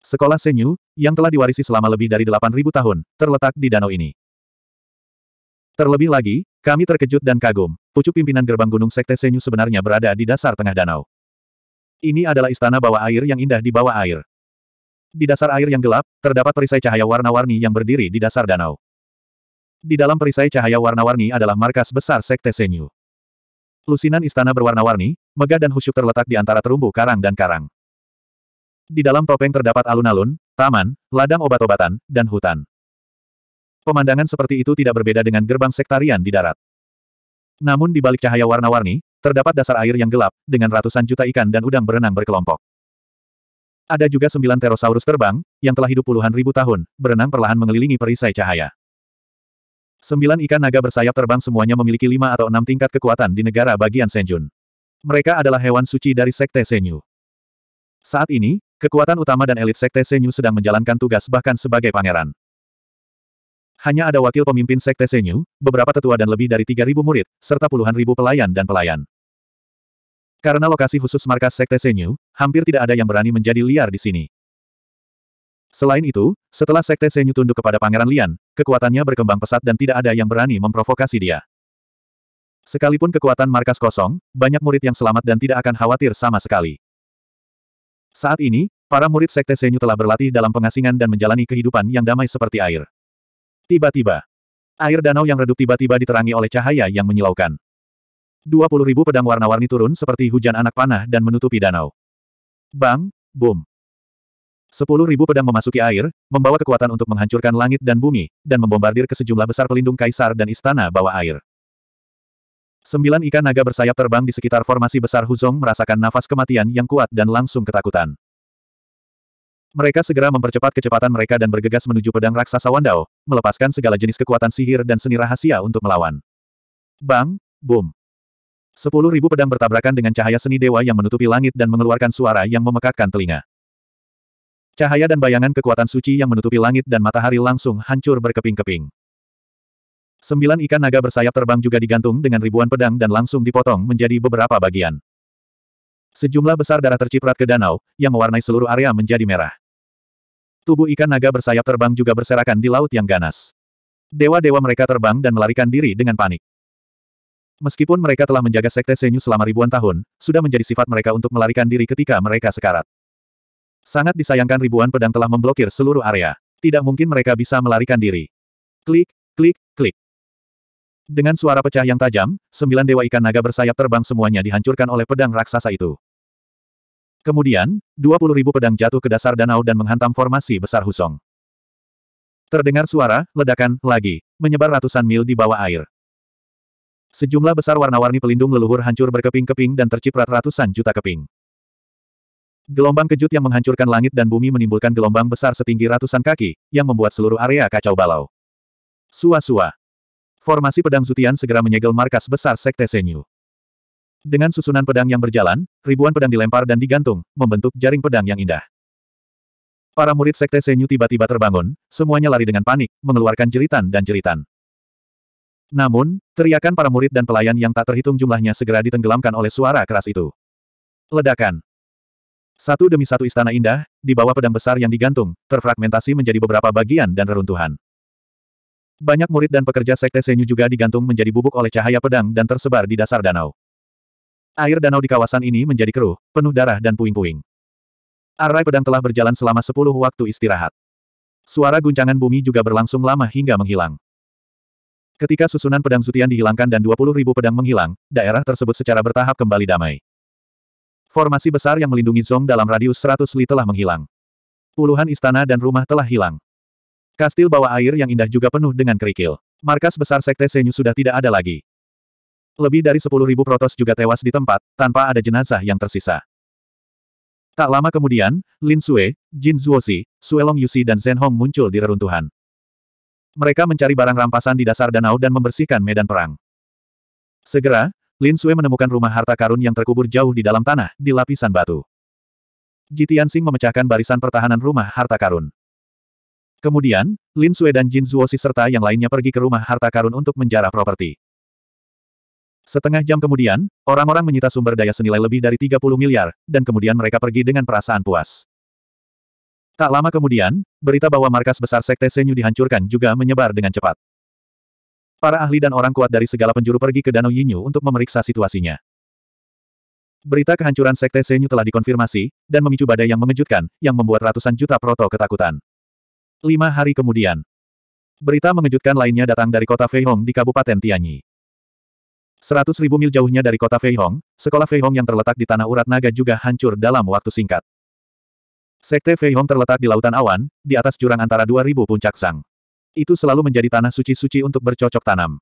Sekolah Senyu, yang telah diwarisi selama lebih dari 8.000 tahun, terletak di danau ini. Terlebih lagi, kami terkejut dan kagum, pucuk pimpinan gerbang gunung Sekte Senyu sebenarnya berada di dasar tengah danau. Ini adalah istana bawah air yang indah di bawah air. Di dasar air yang gelap, terdapat perisai cahaya warna-warni yang berdiri di dasar danau. Di dalam perisai cahaya warna-warni adalah markas besar Sekte Senyu. Lusinan istana berwarna-warni, megah dan khusyuk terletak di antara terumbu karang dan karang. Di dalam topeng terdapat alun-alun, taman, ladang obat-obatan, dan hutan. Pemandangan seperti itu tidak berbeda dengan gerbang sektarian di darat. Namun di balik cahaya warna-warni, terdapat dasar air yang gelap, dengan ratusan juta ikan dan udang berenang berkelompok. Ada juga sembilan pterosaurus terbang, yang telah hidup puluhan ribu tahun, berenang perlahan mengelilingi perisai cahaya. Sembilan ikan naga bersayap terbang semuanya memiliki lima atau enam tingkat kekuatan di negara bagian Senjun. Mereka adalah hewan suci dari Sekte Senyu. Saat ini, Kekuatan utama dan elit Sekte Senyu sedang menjalankan tugas bahkan sebagai pangeran. Hanya ada wakil pemimpin Sekte Senyu, beberapa tetua dan lebih dari 3.000 murid, serta puluhan ribu pelayan dan pelayan. Karena lokasi khusus markas Sekte Senyu, hampir tidak ada yang berani menjadi liar di sini. Selain itu, setelah Sekte Senyu tunduk kepada Pangeran Lian, kekuatannya berkembang pesat dan tidak ada yang berani memprovokasi dia. Sekalipun kekuatan markas kosong, banyak murid yang selamat dan tidak akan khawatir sama sekali. Saat ini, para murid Sekte Senyu telah berlatih dalam pengasingan dan menjalani kehidupan yang damai seperti air. Tiba-tiba, air danau yang redup tiba-tiba diterangi oleh cahaya yang menyilaukan. Dua puluh ribu pedang warna-warni turun seperti hujan anak panah dan menutupi danau. Bang, boom. Sepuluh ribu pedang memasuki air, membawa kekuatan untuk menghancurkan langit dan bumi, dan membombardir ke sejumlah besar pelindung kaisar dan istana bawah air. Sembilan ikan naga bersayap terbang di sekitar formasi besar Huzong merasakan nafas kematian yang kuat dan langsung ketakutan. Mereka segera mempercepat kecepatan mereka dan bergegas menuju pedang raksasa Wandao, melepaskan segala jenis kekuatan sihir dan seni rahasia untuk melawan. Bang! Boom! Sepuluh ribu pedang bertabrakan dengan cahaya seni dewa yang menutupi langit dan mengeluarkan suara yang memekakkan telinga. Cahaya dan bayangan kekuatan suci yang menutupi langit dan matahari langsung hancur berkeping-keping. Sembilan ikan naga bersayap terbang juga digantung dengan ribuan pedang dan langsung dipotong menjadi beberapa bagian. Sejumlah besar darah terciprat ke danau, yang mewarnai seluruh area menjadi merah. Tubuh ikan naga bersayap terbang juga berserakan di laut yang ganas. Dewa-dewa mereka terbang dan melarikan diri dengan panik. Meskipun mereka telah menjaga sekte Senyu selama ribuan tahun, sudah menjadi sifat mereka untuk melarikan diri ketika mereka sekarat. Sangat disayangkan ribuan pedang telah memblokir seluruh area. Tidak mungkin mereka bisa melarikan diri. Klik, klik, klik. Dengan suara pecah yang tajam, sembilan dewa ikan naga bersayap terbang semuanya dihancurkan oleh pedang raksasa itu. Kemudian, puluh ribu pedang jatuh ke dasar danau dan menghantam formasi besar Husong. Terdengar suara, ledakan, lagi, menyebar ratusan mil di bawah air. Sejumlah besar warna-warni pelindung leluhur hancur berkeping-keping dan terciprat ratusan juta keping. Gelombang kejut yang menghancurkan langit dan bumi menimbulkan gelombang besar setinggi ratusan kaki, yang membuat seluruh area kacau balau. Sua-sua. Formasi pedang Zutian segera menyegel markas besar Sekte Senyu. Dengan susunan pedang yang berjalan, ribuan pedang dilempar dan digantung, membentuk jaring pedang yang indah. Para murid Sekte Senyu tiba-tiba terbangun, semuanya lari dengan panik, mengeluarkan jeritan dan jeritan. Namun, teriakan para murid dan pelayan yang tak terhitung jumlahnya segera ditenggelamkan oleh suara keras itu. Ledakan. Satu demi satu istana indah, di bawah pedang besar yang digantung, terfragmentasi menjadi beberapa bagian dan reruntuhan. Banyak murid dan pekerja sekte Senyu juga digantung menjadi bubuk oleh cahaya pedang dan tersebar di dasar danau. Air danau di kawasan ini menjadi keruh, penuh darah dan puing-puing. Arai pedang telah berjalan selama sepuluh waktu istirahat. Suara guncangan bumi juga berlangsung lama hingga menghilang. Ketika susunan pedang Zutian dihilangkan dan dua puluh ribu pedang menghilang, daerah tersebut secara bertahap kembali damai. Formasi besar yang melindungi Zong dalam radius seratus li telah menghilang. Puluhan istana dan rumah telah hilang. Kastil bawah air yang indah juga penuh dengan kerikil. Markas besar Sekte Senyu sudah tidak ada lagi. Lebih dari 10.000 protos juga tewas di tempat, tanpa ada jenazah yang tersisa. Tak lama kemudian, Lin Sue, Jin Zuozi, Suelong Yusi dan Zhen Hong muncul di reruntuhan. Mereka mencari barang rampasan di dasar danau dan membersihkan medan perang. Segera, Lin Sui menemukan rumah harta karun yang terkubur jauh di dalam tanah, di lapisan batu. Jitian Sing memecahkan barisan pertahanan rumah harta karun. Kemudian, Lin Sue dan Jin si serta yang lainnya pergi ke rumah harta karun untuk menjarah properti. Setengah jam kemudian, orang-orang menyita sumber daya senilai lebih dari 30 miliar, dan kemudian mereka pergi dengan perasaan puas. Tak lama kemudian, berita bahwa markas besar Sekte Senyu dihancurkan juga menyebar dengan cepat. Para ahli dan orang kuat dari segala penjuru pergi ke Danau Yinyu untuk memeriksa situasinya. Berita kehancuran Sekte Senyu telah dikonfirmasi, dan memicu badai yang mengejutkan, yang membuat ratusan juta proto ketakutan. Lima hari kemudian. Berita mengejutkan lainnya datang dari kota Feihong di Kabupaten Tianyi. Seratus ribu mil jauhnya dari kota Feihong, sekolah Feihong yang terletak di Tanah Urat Naga juga hancur dalam waktu singkat. Sekte Feihong terletak di lautan awan, di atas jurang antara 2000 puncak sang. Itu selalu menjadi tanah suci-suci untuk bercocok tanam.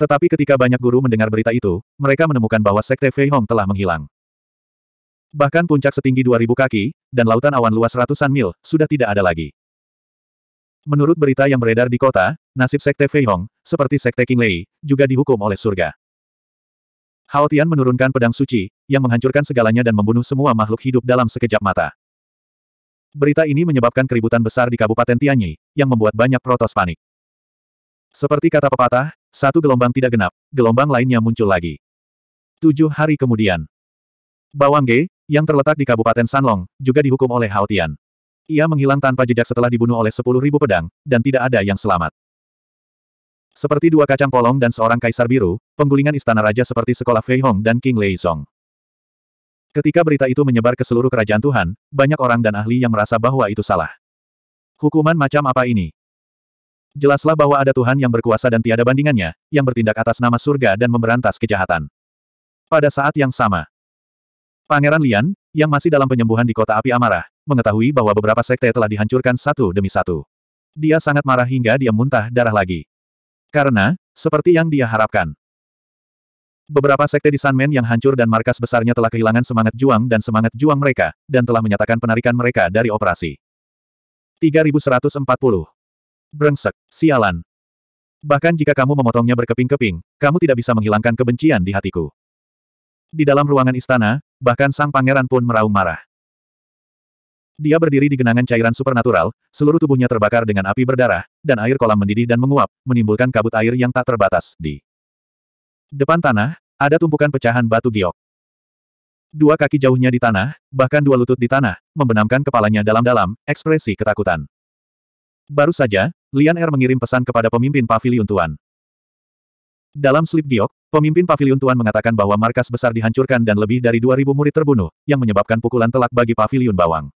Tetapi ketika banyak guru mendengar berita itu, mereka menemukan bahwa Sekte Fei Hong telah menghilang. Bahkan puncak setinggi 2000 kaki, dan lautan awan luas ratusan mil, sudah tidak ada lagi. Menurut berita yang beredar di kota, nasib sekte Fei Hong seperti sekte King Lei, juga dihukum oleh surga. Hao Tian menurunkan pedang suci, yang menghancurkan segalanya dan membunuh semua makhluk hidup dalam sekejap mata. Berita ini menyebabkan keributan besar di Kabupaten Tianyi, yang membuat banyak protos panik. Seperti kata pepatah, satu gelombang tidak genap, gelombang lainnya muncul lagi. Tujuh hari kemudian. Bawang Ge yang terletak di Kabupaten Sanlong, juga dihukum oleh Hao Tian. Ia menghilang tanpa jejak setelah dibunuh oleh sepuluh ribu pedang, dan tidak ada yang selamat. Seperti dua kacang polong dan seorang kaisar biru, penggulingan istana raja seperti sekolah Fei Hong dan King Lei Song. Ketika berita itu menyebar ke seluruh kerajaan Tuhan, banyak orang dan ahli yang merasa bahwa itu salah. Hukuman macam apa ini? Jelaslah bahwa ada Tuhan yang berkuasa dan tiada bandingannya, yang bertindak atas nama surga dan memberantas kejahatan. Pada saat yang sama, Pangeran Lian, yang masih dalam penyembuhan di kota api amarah, mengetahui bahwa beberapa sekte telah dihancurkan satu demi satu. Dia sangat marah hingga dia muntah darah lagi. Karena, seperti yang dia harapkan. Beberapa sekte di Sanmen yang hancur dan markas besarnya telah kehilangan semangat juang dan semangat juang mereka, dan telah menyatakan penarikan mereka dari operasi. 3140. Brengsek, sialan. Bahkan jika kamu memotongnya berkeping-keping, kamu tidak bisa menghilangkan kebencian di hatiku. Di dalam ruangan istana, bahkan sang pangeran pun meraung marah. Dia berdiri di genangan cairan supernatural, seluruh tubuhnya terbakar dengan api berdarah, dan air kolam mendidih dan menguap, menimbulkan kabut air yang tak terbatas. Di depan tanah, ada tumpukan pecahan batu giok. Dua kaki jauhnya di tanah, bahkan dua lutut di tanah, membenamkan kepalanya dalam-dalam, ekspresi ketakutan. Baru saja, Lian Er mengirim pesan kepada pemimpin pavilion Tuan. Dalam slip giok, pemimpin pavilion Tuan mengatakan bahwa markas besar dihancurkan dan lebih dari 2.000 murid terbunuh, yang menyebabkan pukulan telak bagi pavilion Bawang.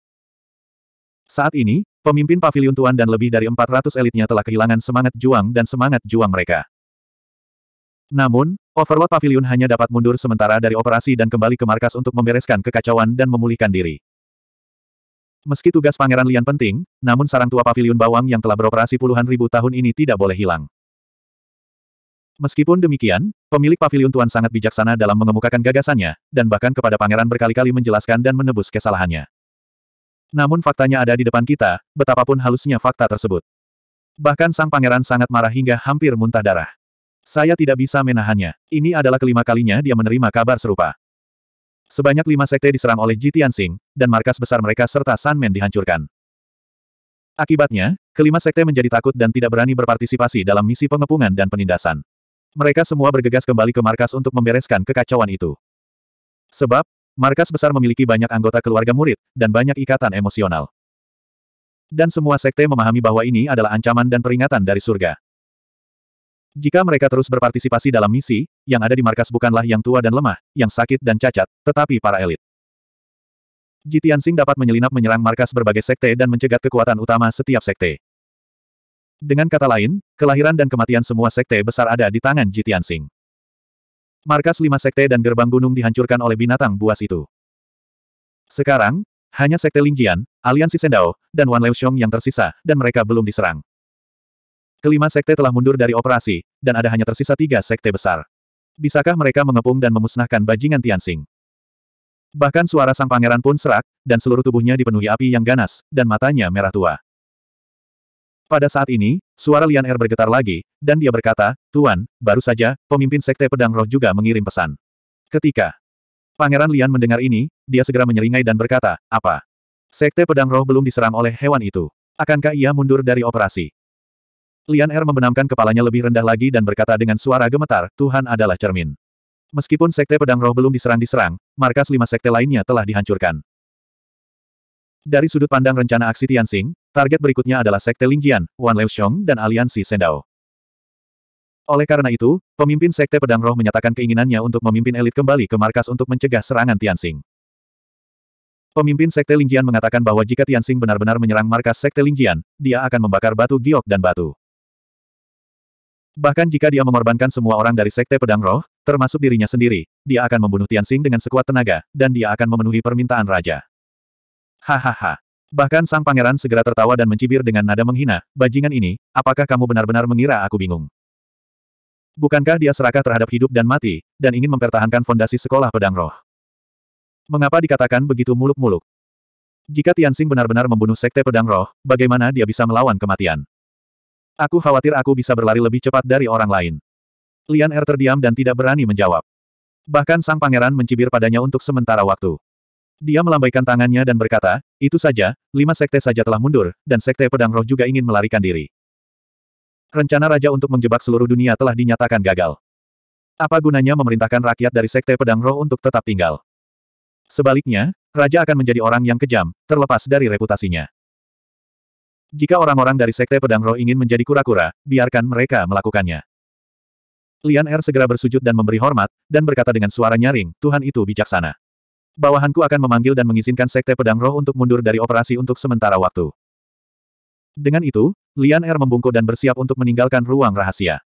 Saat ini, pemimpin pavilion tuan dan lebih dari 400 elitnya telah kehilangan semangat juang dan semangat juang mereka. Namun, Overlord Pavilion hanya dapat mundur sementara dari operasi dan kembali ke markas untuk membereskan kekacauan dan memulihkan diri. Meski tugas Pangeran Lian penting, namun sarang tua Pavilion Bawang yang telah beroperasi puluhan ribu tahun ini tidak boleh hilang. Meskipun demikian, pemilik Pavilion Tuan sangat bijaksana dalam mengemukakan gagasannya, dan bahkan kepada pangeran berkali-kali menjelaskan dan menebus kesalahannya. Namun faktanya ada di depan kita, betapapun halusnya fakta tersebut. Bahkan sang pangeran sangat marah hingga hampir muntah darah. Saya tidak bisa menahannya. Ini adalah kelima kalinya dia menerima kabar serupa. Sebanyak lima sekte diserang oleh Ji Tianxing, dan markas besar mereka serta Sanmen dihancurkan. Akibatnya, kelima sekte menjadi takut dan tidak berani berpartisipasi dalam misi pengepungan dan penindasan. Mereka semua bergegas kembali ke markas untuk membereskan kekacauan itu. Sebab, Markas besar memiliki banyak anggota keluarga murid, dan banyak ikatan emosional. Dan semua sekte memahami bahwa ini adalah ancaman dan peringatan dari surga. Jika mereka terus berpartisipasi dalam misi, yang ada di markas bukanlah yang tua dan lemah, yang sakit dan cacat, tetapi para elit. Jitian Singh dapat menyelinap menyerang markas berbagai sekte dan mencegat kekuatan utama setiap sekte. Dengan kata lain, kelahiran dan kematian semua sekte besar ada di tangan Jitian Singh. Markas lima sekte dan gerbang gunung dihancurkan oleh binatang buas itu. Sekarang, hanya sekte Lingjian, aliansi Sendao, dan Wan Leoxiong yang tersisa, dan mereka belum diserang. Kelima sekte telah mundur dari operasi, dan ada hanya tersisa tiga sekte besar. Bisakah mereka mengepung dan memusnahkan bajingan Tianxing? Bahkan suara sang pangeran pun serak, dan seluruh tubuhnya dipenuhi api yang ganas, dan matanya merah tua. Pada saat ini, suara Lian Er bergetar lagi, dan dia berkata, Tuan, baru saja, pemimpin Sekte Pedang Roh juga mengirim pesan. Ketika Pangeran Lian mendengar ini, dia segera menyeringai dan berkata, apa? Sekte Pedang Roh belum diserang oleh hewan itu. Akankah ia mundur dari operasi? Lian Er membenamkan kepalanya lebih rendah lagi dan berkata dengan suara gemetar, Tuhan adalah cermin. Meskipun Sekte Pedang Roh belum diserang-diserang, markas lima sekte lainnya telah dihancurkan. Dari sudut pandang rencana aksi Tianxing, target berikutnya adalah Sekte Lingjian, Wan Leoxiong dan aliansi Sendao. Oleh karena itu, pemimpin Sekte Pedang Roh menyatakan keinginannya untuk memimpin elit kembali ke markas untuk mencegah serangan Tianxing. Pemimpin Sekte Lingjian mengatakan bahwa jika Tianxing benar-benar menyerang markas Sekte Lingjian, dia akan membakar batu giok dan batu. Bahkan jika dia mengorbankan semua orang dari Sekte Pedang Roh, termasuk dirinya sendiri, dia akan membunuh Tianxing dengan sekuat tenaga, dan dia akan memenuhi permintaan Raja. Hahaha. Bahkan sang pangeran segera tertawa dan mencibir dengan nada menghina, bajingan ini, apakah kamu benar-benar mengira aku bingung? Bukankah dia serakah terhadap hidup dan mati, dan ingin mempertahankan fondasi sekolah pedang roh? Mengapa dikatakan begitu muluk-muluk? Jika Tianxing benar-benar membunuh sekte pedang roh, bagaimana dia bisa melawan kematian? Aku khawatir aku bisa berlari lebih cepat dari orang lain. Lian Er terdiam dan tidak berani menjawab. Bahkan sang pangeran mencibir padanya untuk sementara waktu. Dia melambaikan tangannya dan berkata, itu saja, lima sekte saja telah mundur, dan sekte pedang roh juga ingin melarikan diri. Rencana raja untuk menjebak seluruh dunia telah dinyatakan gagal. Apa gunanya memerintahkan rakyat dari sekte pedang roh untuk tetap tinggal? Sebaliknya, raja akan menjadi orang yang kejam, terlepas dari reputasinya. Jika orang-orang dari sekte pedang roh ingin menjadi kura-kura, biarkan mereka melakukannya. Lian Er segera bersujud dan memberi hormat, dan berkata dengan suara nyaring, Tuhan itu bijaksana. Bawahanku akan memanggil dan mengizinkan Sekte Pedang Roh untuk mundur dari operasi untuk sementara waktu. Dengan itu, Lian Er membungkuk dan bersiap untuk meninggalkan ruang rahasia.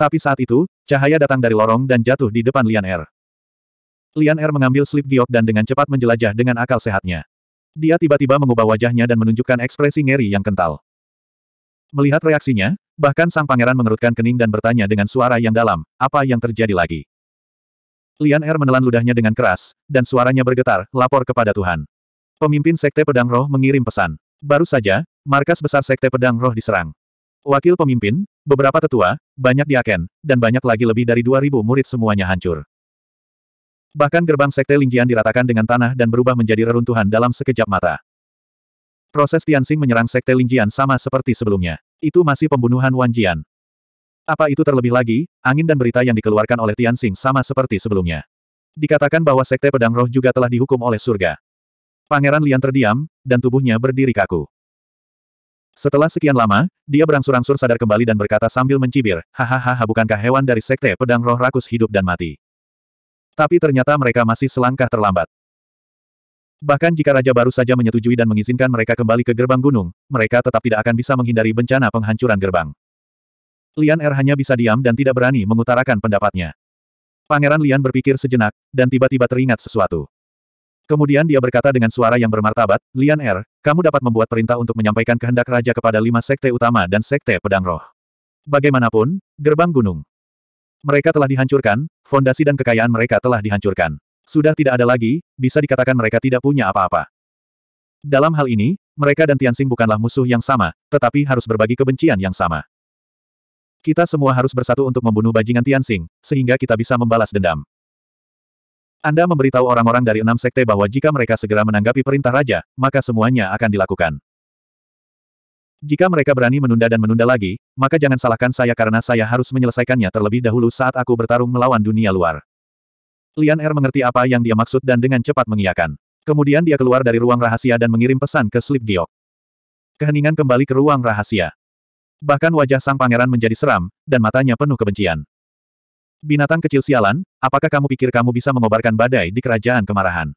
Tapi saat itu, cahaya datang dari lorong dan jatuh di depan Lian Er. Lian Er mengambil slip giok dan dengan cepat menjelajah dengan akal sehatnya. Dia tiba-tiba mengubah wajahnya dan menunjukkan ekspresi ngeri yang kental. Melihat reaksinya, bahkan sang pangeran mengerutkan kening dan bertanya dengan suara yang dalam, apa yang terjadi lagi? Lian Er menelan ludahnya dengan keras, dan suaranya bergetar, lapor kepada Tuhan. Pemimpin Sekte Pedang Roh mengirim pesan. Baru saja, markas besar Sekte Pedang Roh diserang. Wakil pemimpin, beberapa tetua, banyak diaken, dan banyak lagi lebih dari 2.000 murid semuanya hancur. Bahkan gerbang Sekte Lingjian diratakan dengan tanah dan berubah menjadi reruntuhan dalam sekejap mata. Proses Tianxing menyerang Sekte Lingjian sama seperti sebelumnya. Itu masih pembunuhan Wan Jian. Apa itu terlebih lagi, angin dan berita yang dikeluarkan oleh Tian Xing sama seperti sebelumnya. Dikatakan bahwa Sekte Pedang Roh juga telah dihukum oleh surga. Pangeran Lian terdiam, dan tubuhnya berdiri kaku. Setelah sekian lama, dia berangsur-angsur sadar kembali dan berkata sambil mencibir, hahaha bukankah hewan dari Sekte Pedang Roh rakus hidup dan mati. Tapi ternyata mereka masih selangkah terlambat. Bahkan jika raja baru saja menyetujui dan mengizinkan mereka kembali ke gerbang gunung, mereka tetap tidak akan bisa menghindari bencana penghancuran gerbang. Lian Er hanya bisa diam dan tidak berani mengutarakan pendapatnya. Pangeran Lian berpikir sejenak, dan tiba-tiba teringat sesuatu. Kemudian dia berkata dengan suara yang bermartabat, Lian Er, kamu dapat membuat perintah untuk menyampaikan kehendak raja kepada lima sekte utama dan sekte pedang roh. Bagaimanapun, gerbang gunung. Mereka telah dihancurkan, fondasi dan kekayaan mereka telah dihancurkan. Sudah tidak ada lagi, bisa dikatakan mereka tidak punya apa-apa. Dalam hal ini, mereka dan Tianxing bukanlah musuh yang sama, tetapi harus berbagi kebencian yang sama. Kita semua harus bersatu untuk membunuh bajingan Tianxing, sehingga kita bisa membalas dendam. Anda memberitahu orang-orang dari enam sekte bahwa jika mereka segera menanggapi perintah raja, maka semuanya akan dilakukan. Jika mereka berani menunda dan menunda lagi, maka jangan salahkan saya karena saya harus menyelesaikannya terlebih dahulu saat aku bertarung melawan dunia luar. Lian Er mengerti apa yang dia maksud dan dengan cepat mengiyakan. Kemudian dia keluar dari ruang rahasia dan mengirim pesan ke Slip Giok. Keheningan kembali ke ruang rahasia. Bahkan wajah sang pangeran menjadi seram, dan matanya penuh kebencian. Binatang kecil sialan, apakah kamu pikir kamu bisa mengobarkan badai di kerajaan kemarahan?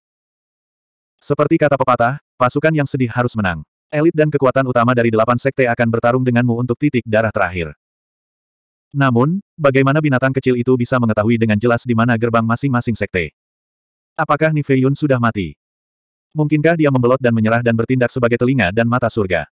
Seperti kata pepatah, pasukan yang sedih harus menang. Elit dan kekuatan utama dari delapan sekte akan bertarung denganmu untuk titik darah terakhir. Namun, bagaimana binatang kecil itu bisa mengetahui dengan jelas di mana gerbang masing-masing sekte? Apakah Nifeyun sudah mati? Mungkinkah dia membelot dan menyerah dan bertindak sebagai telinga dan mata surga?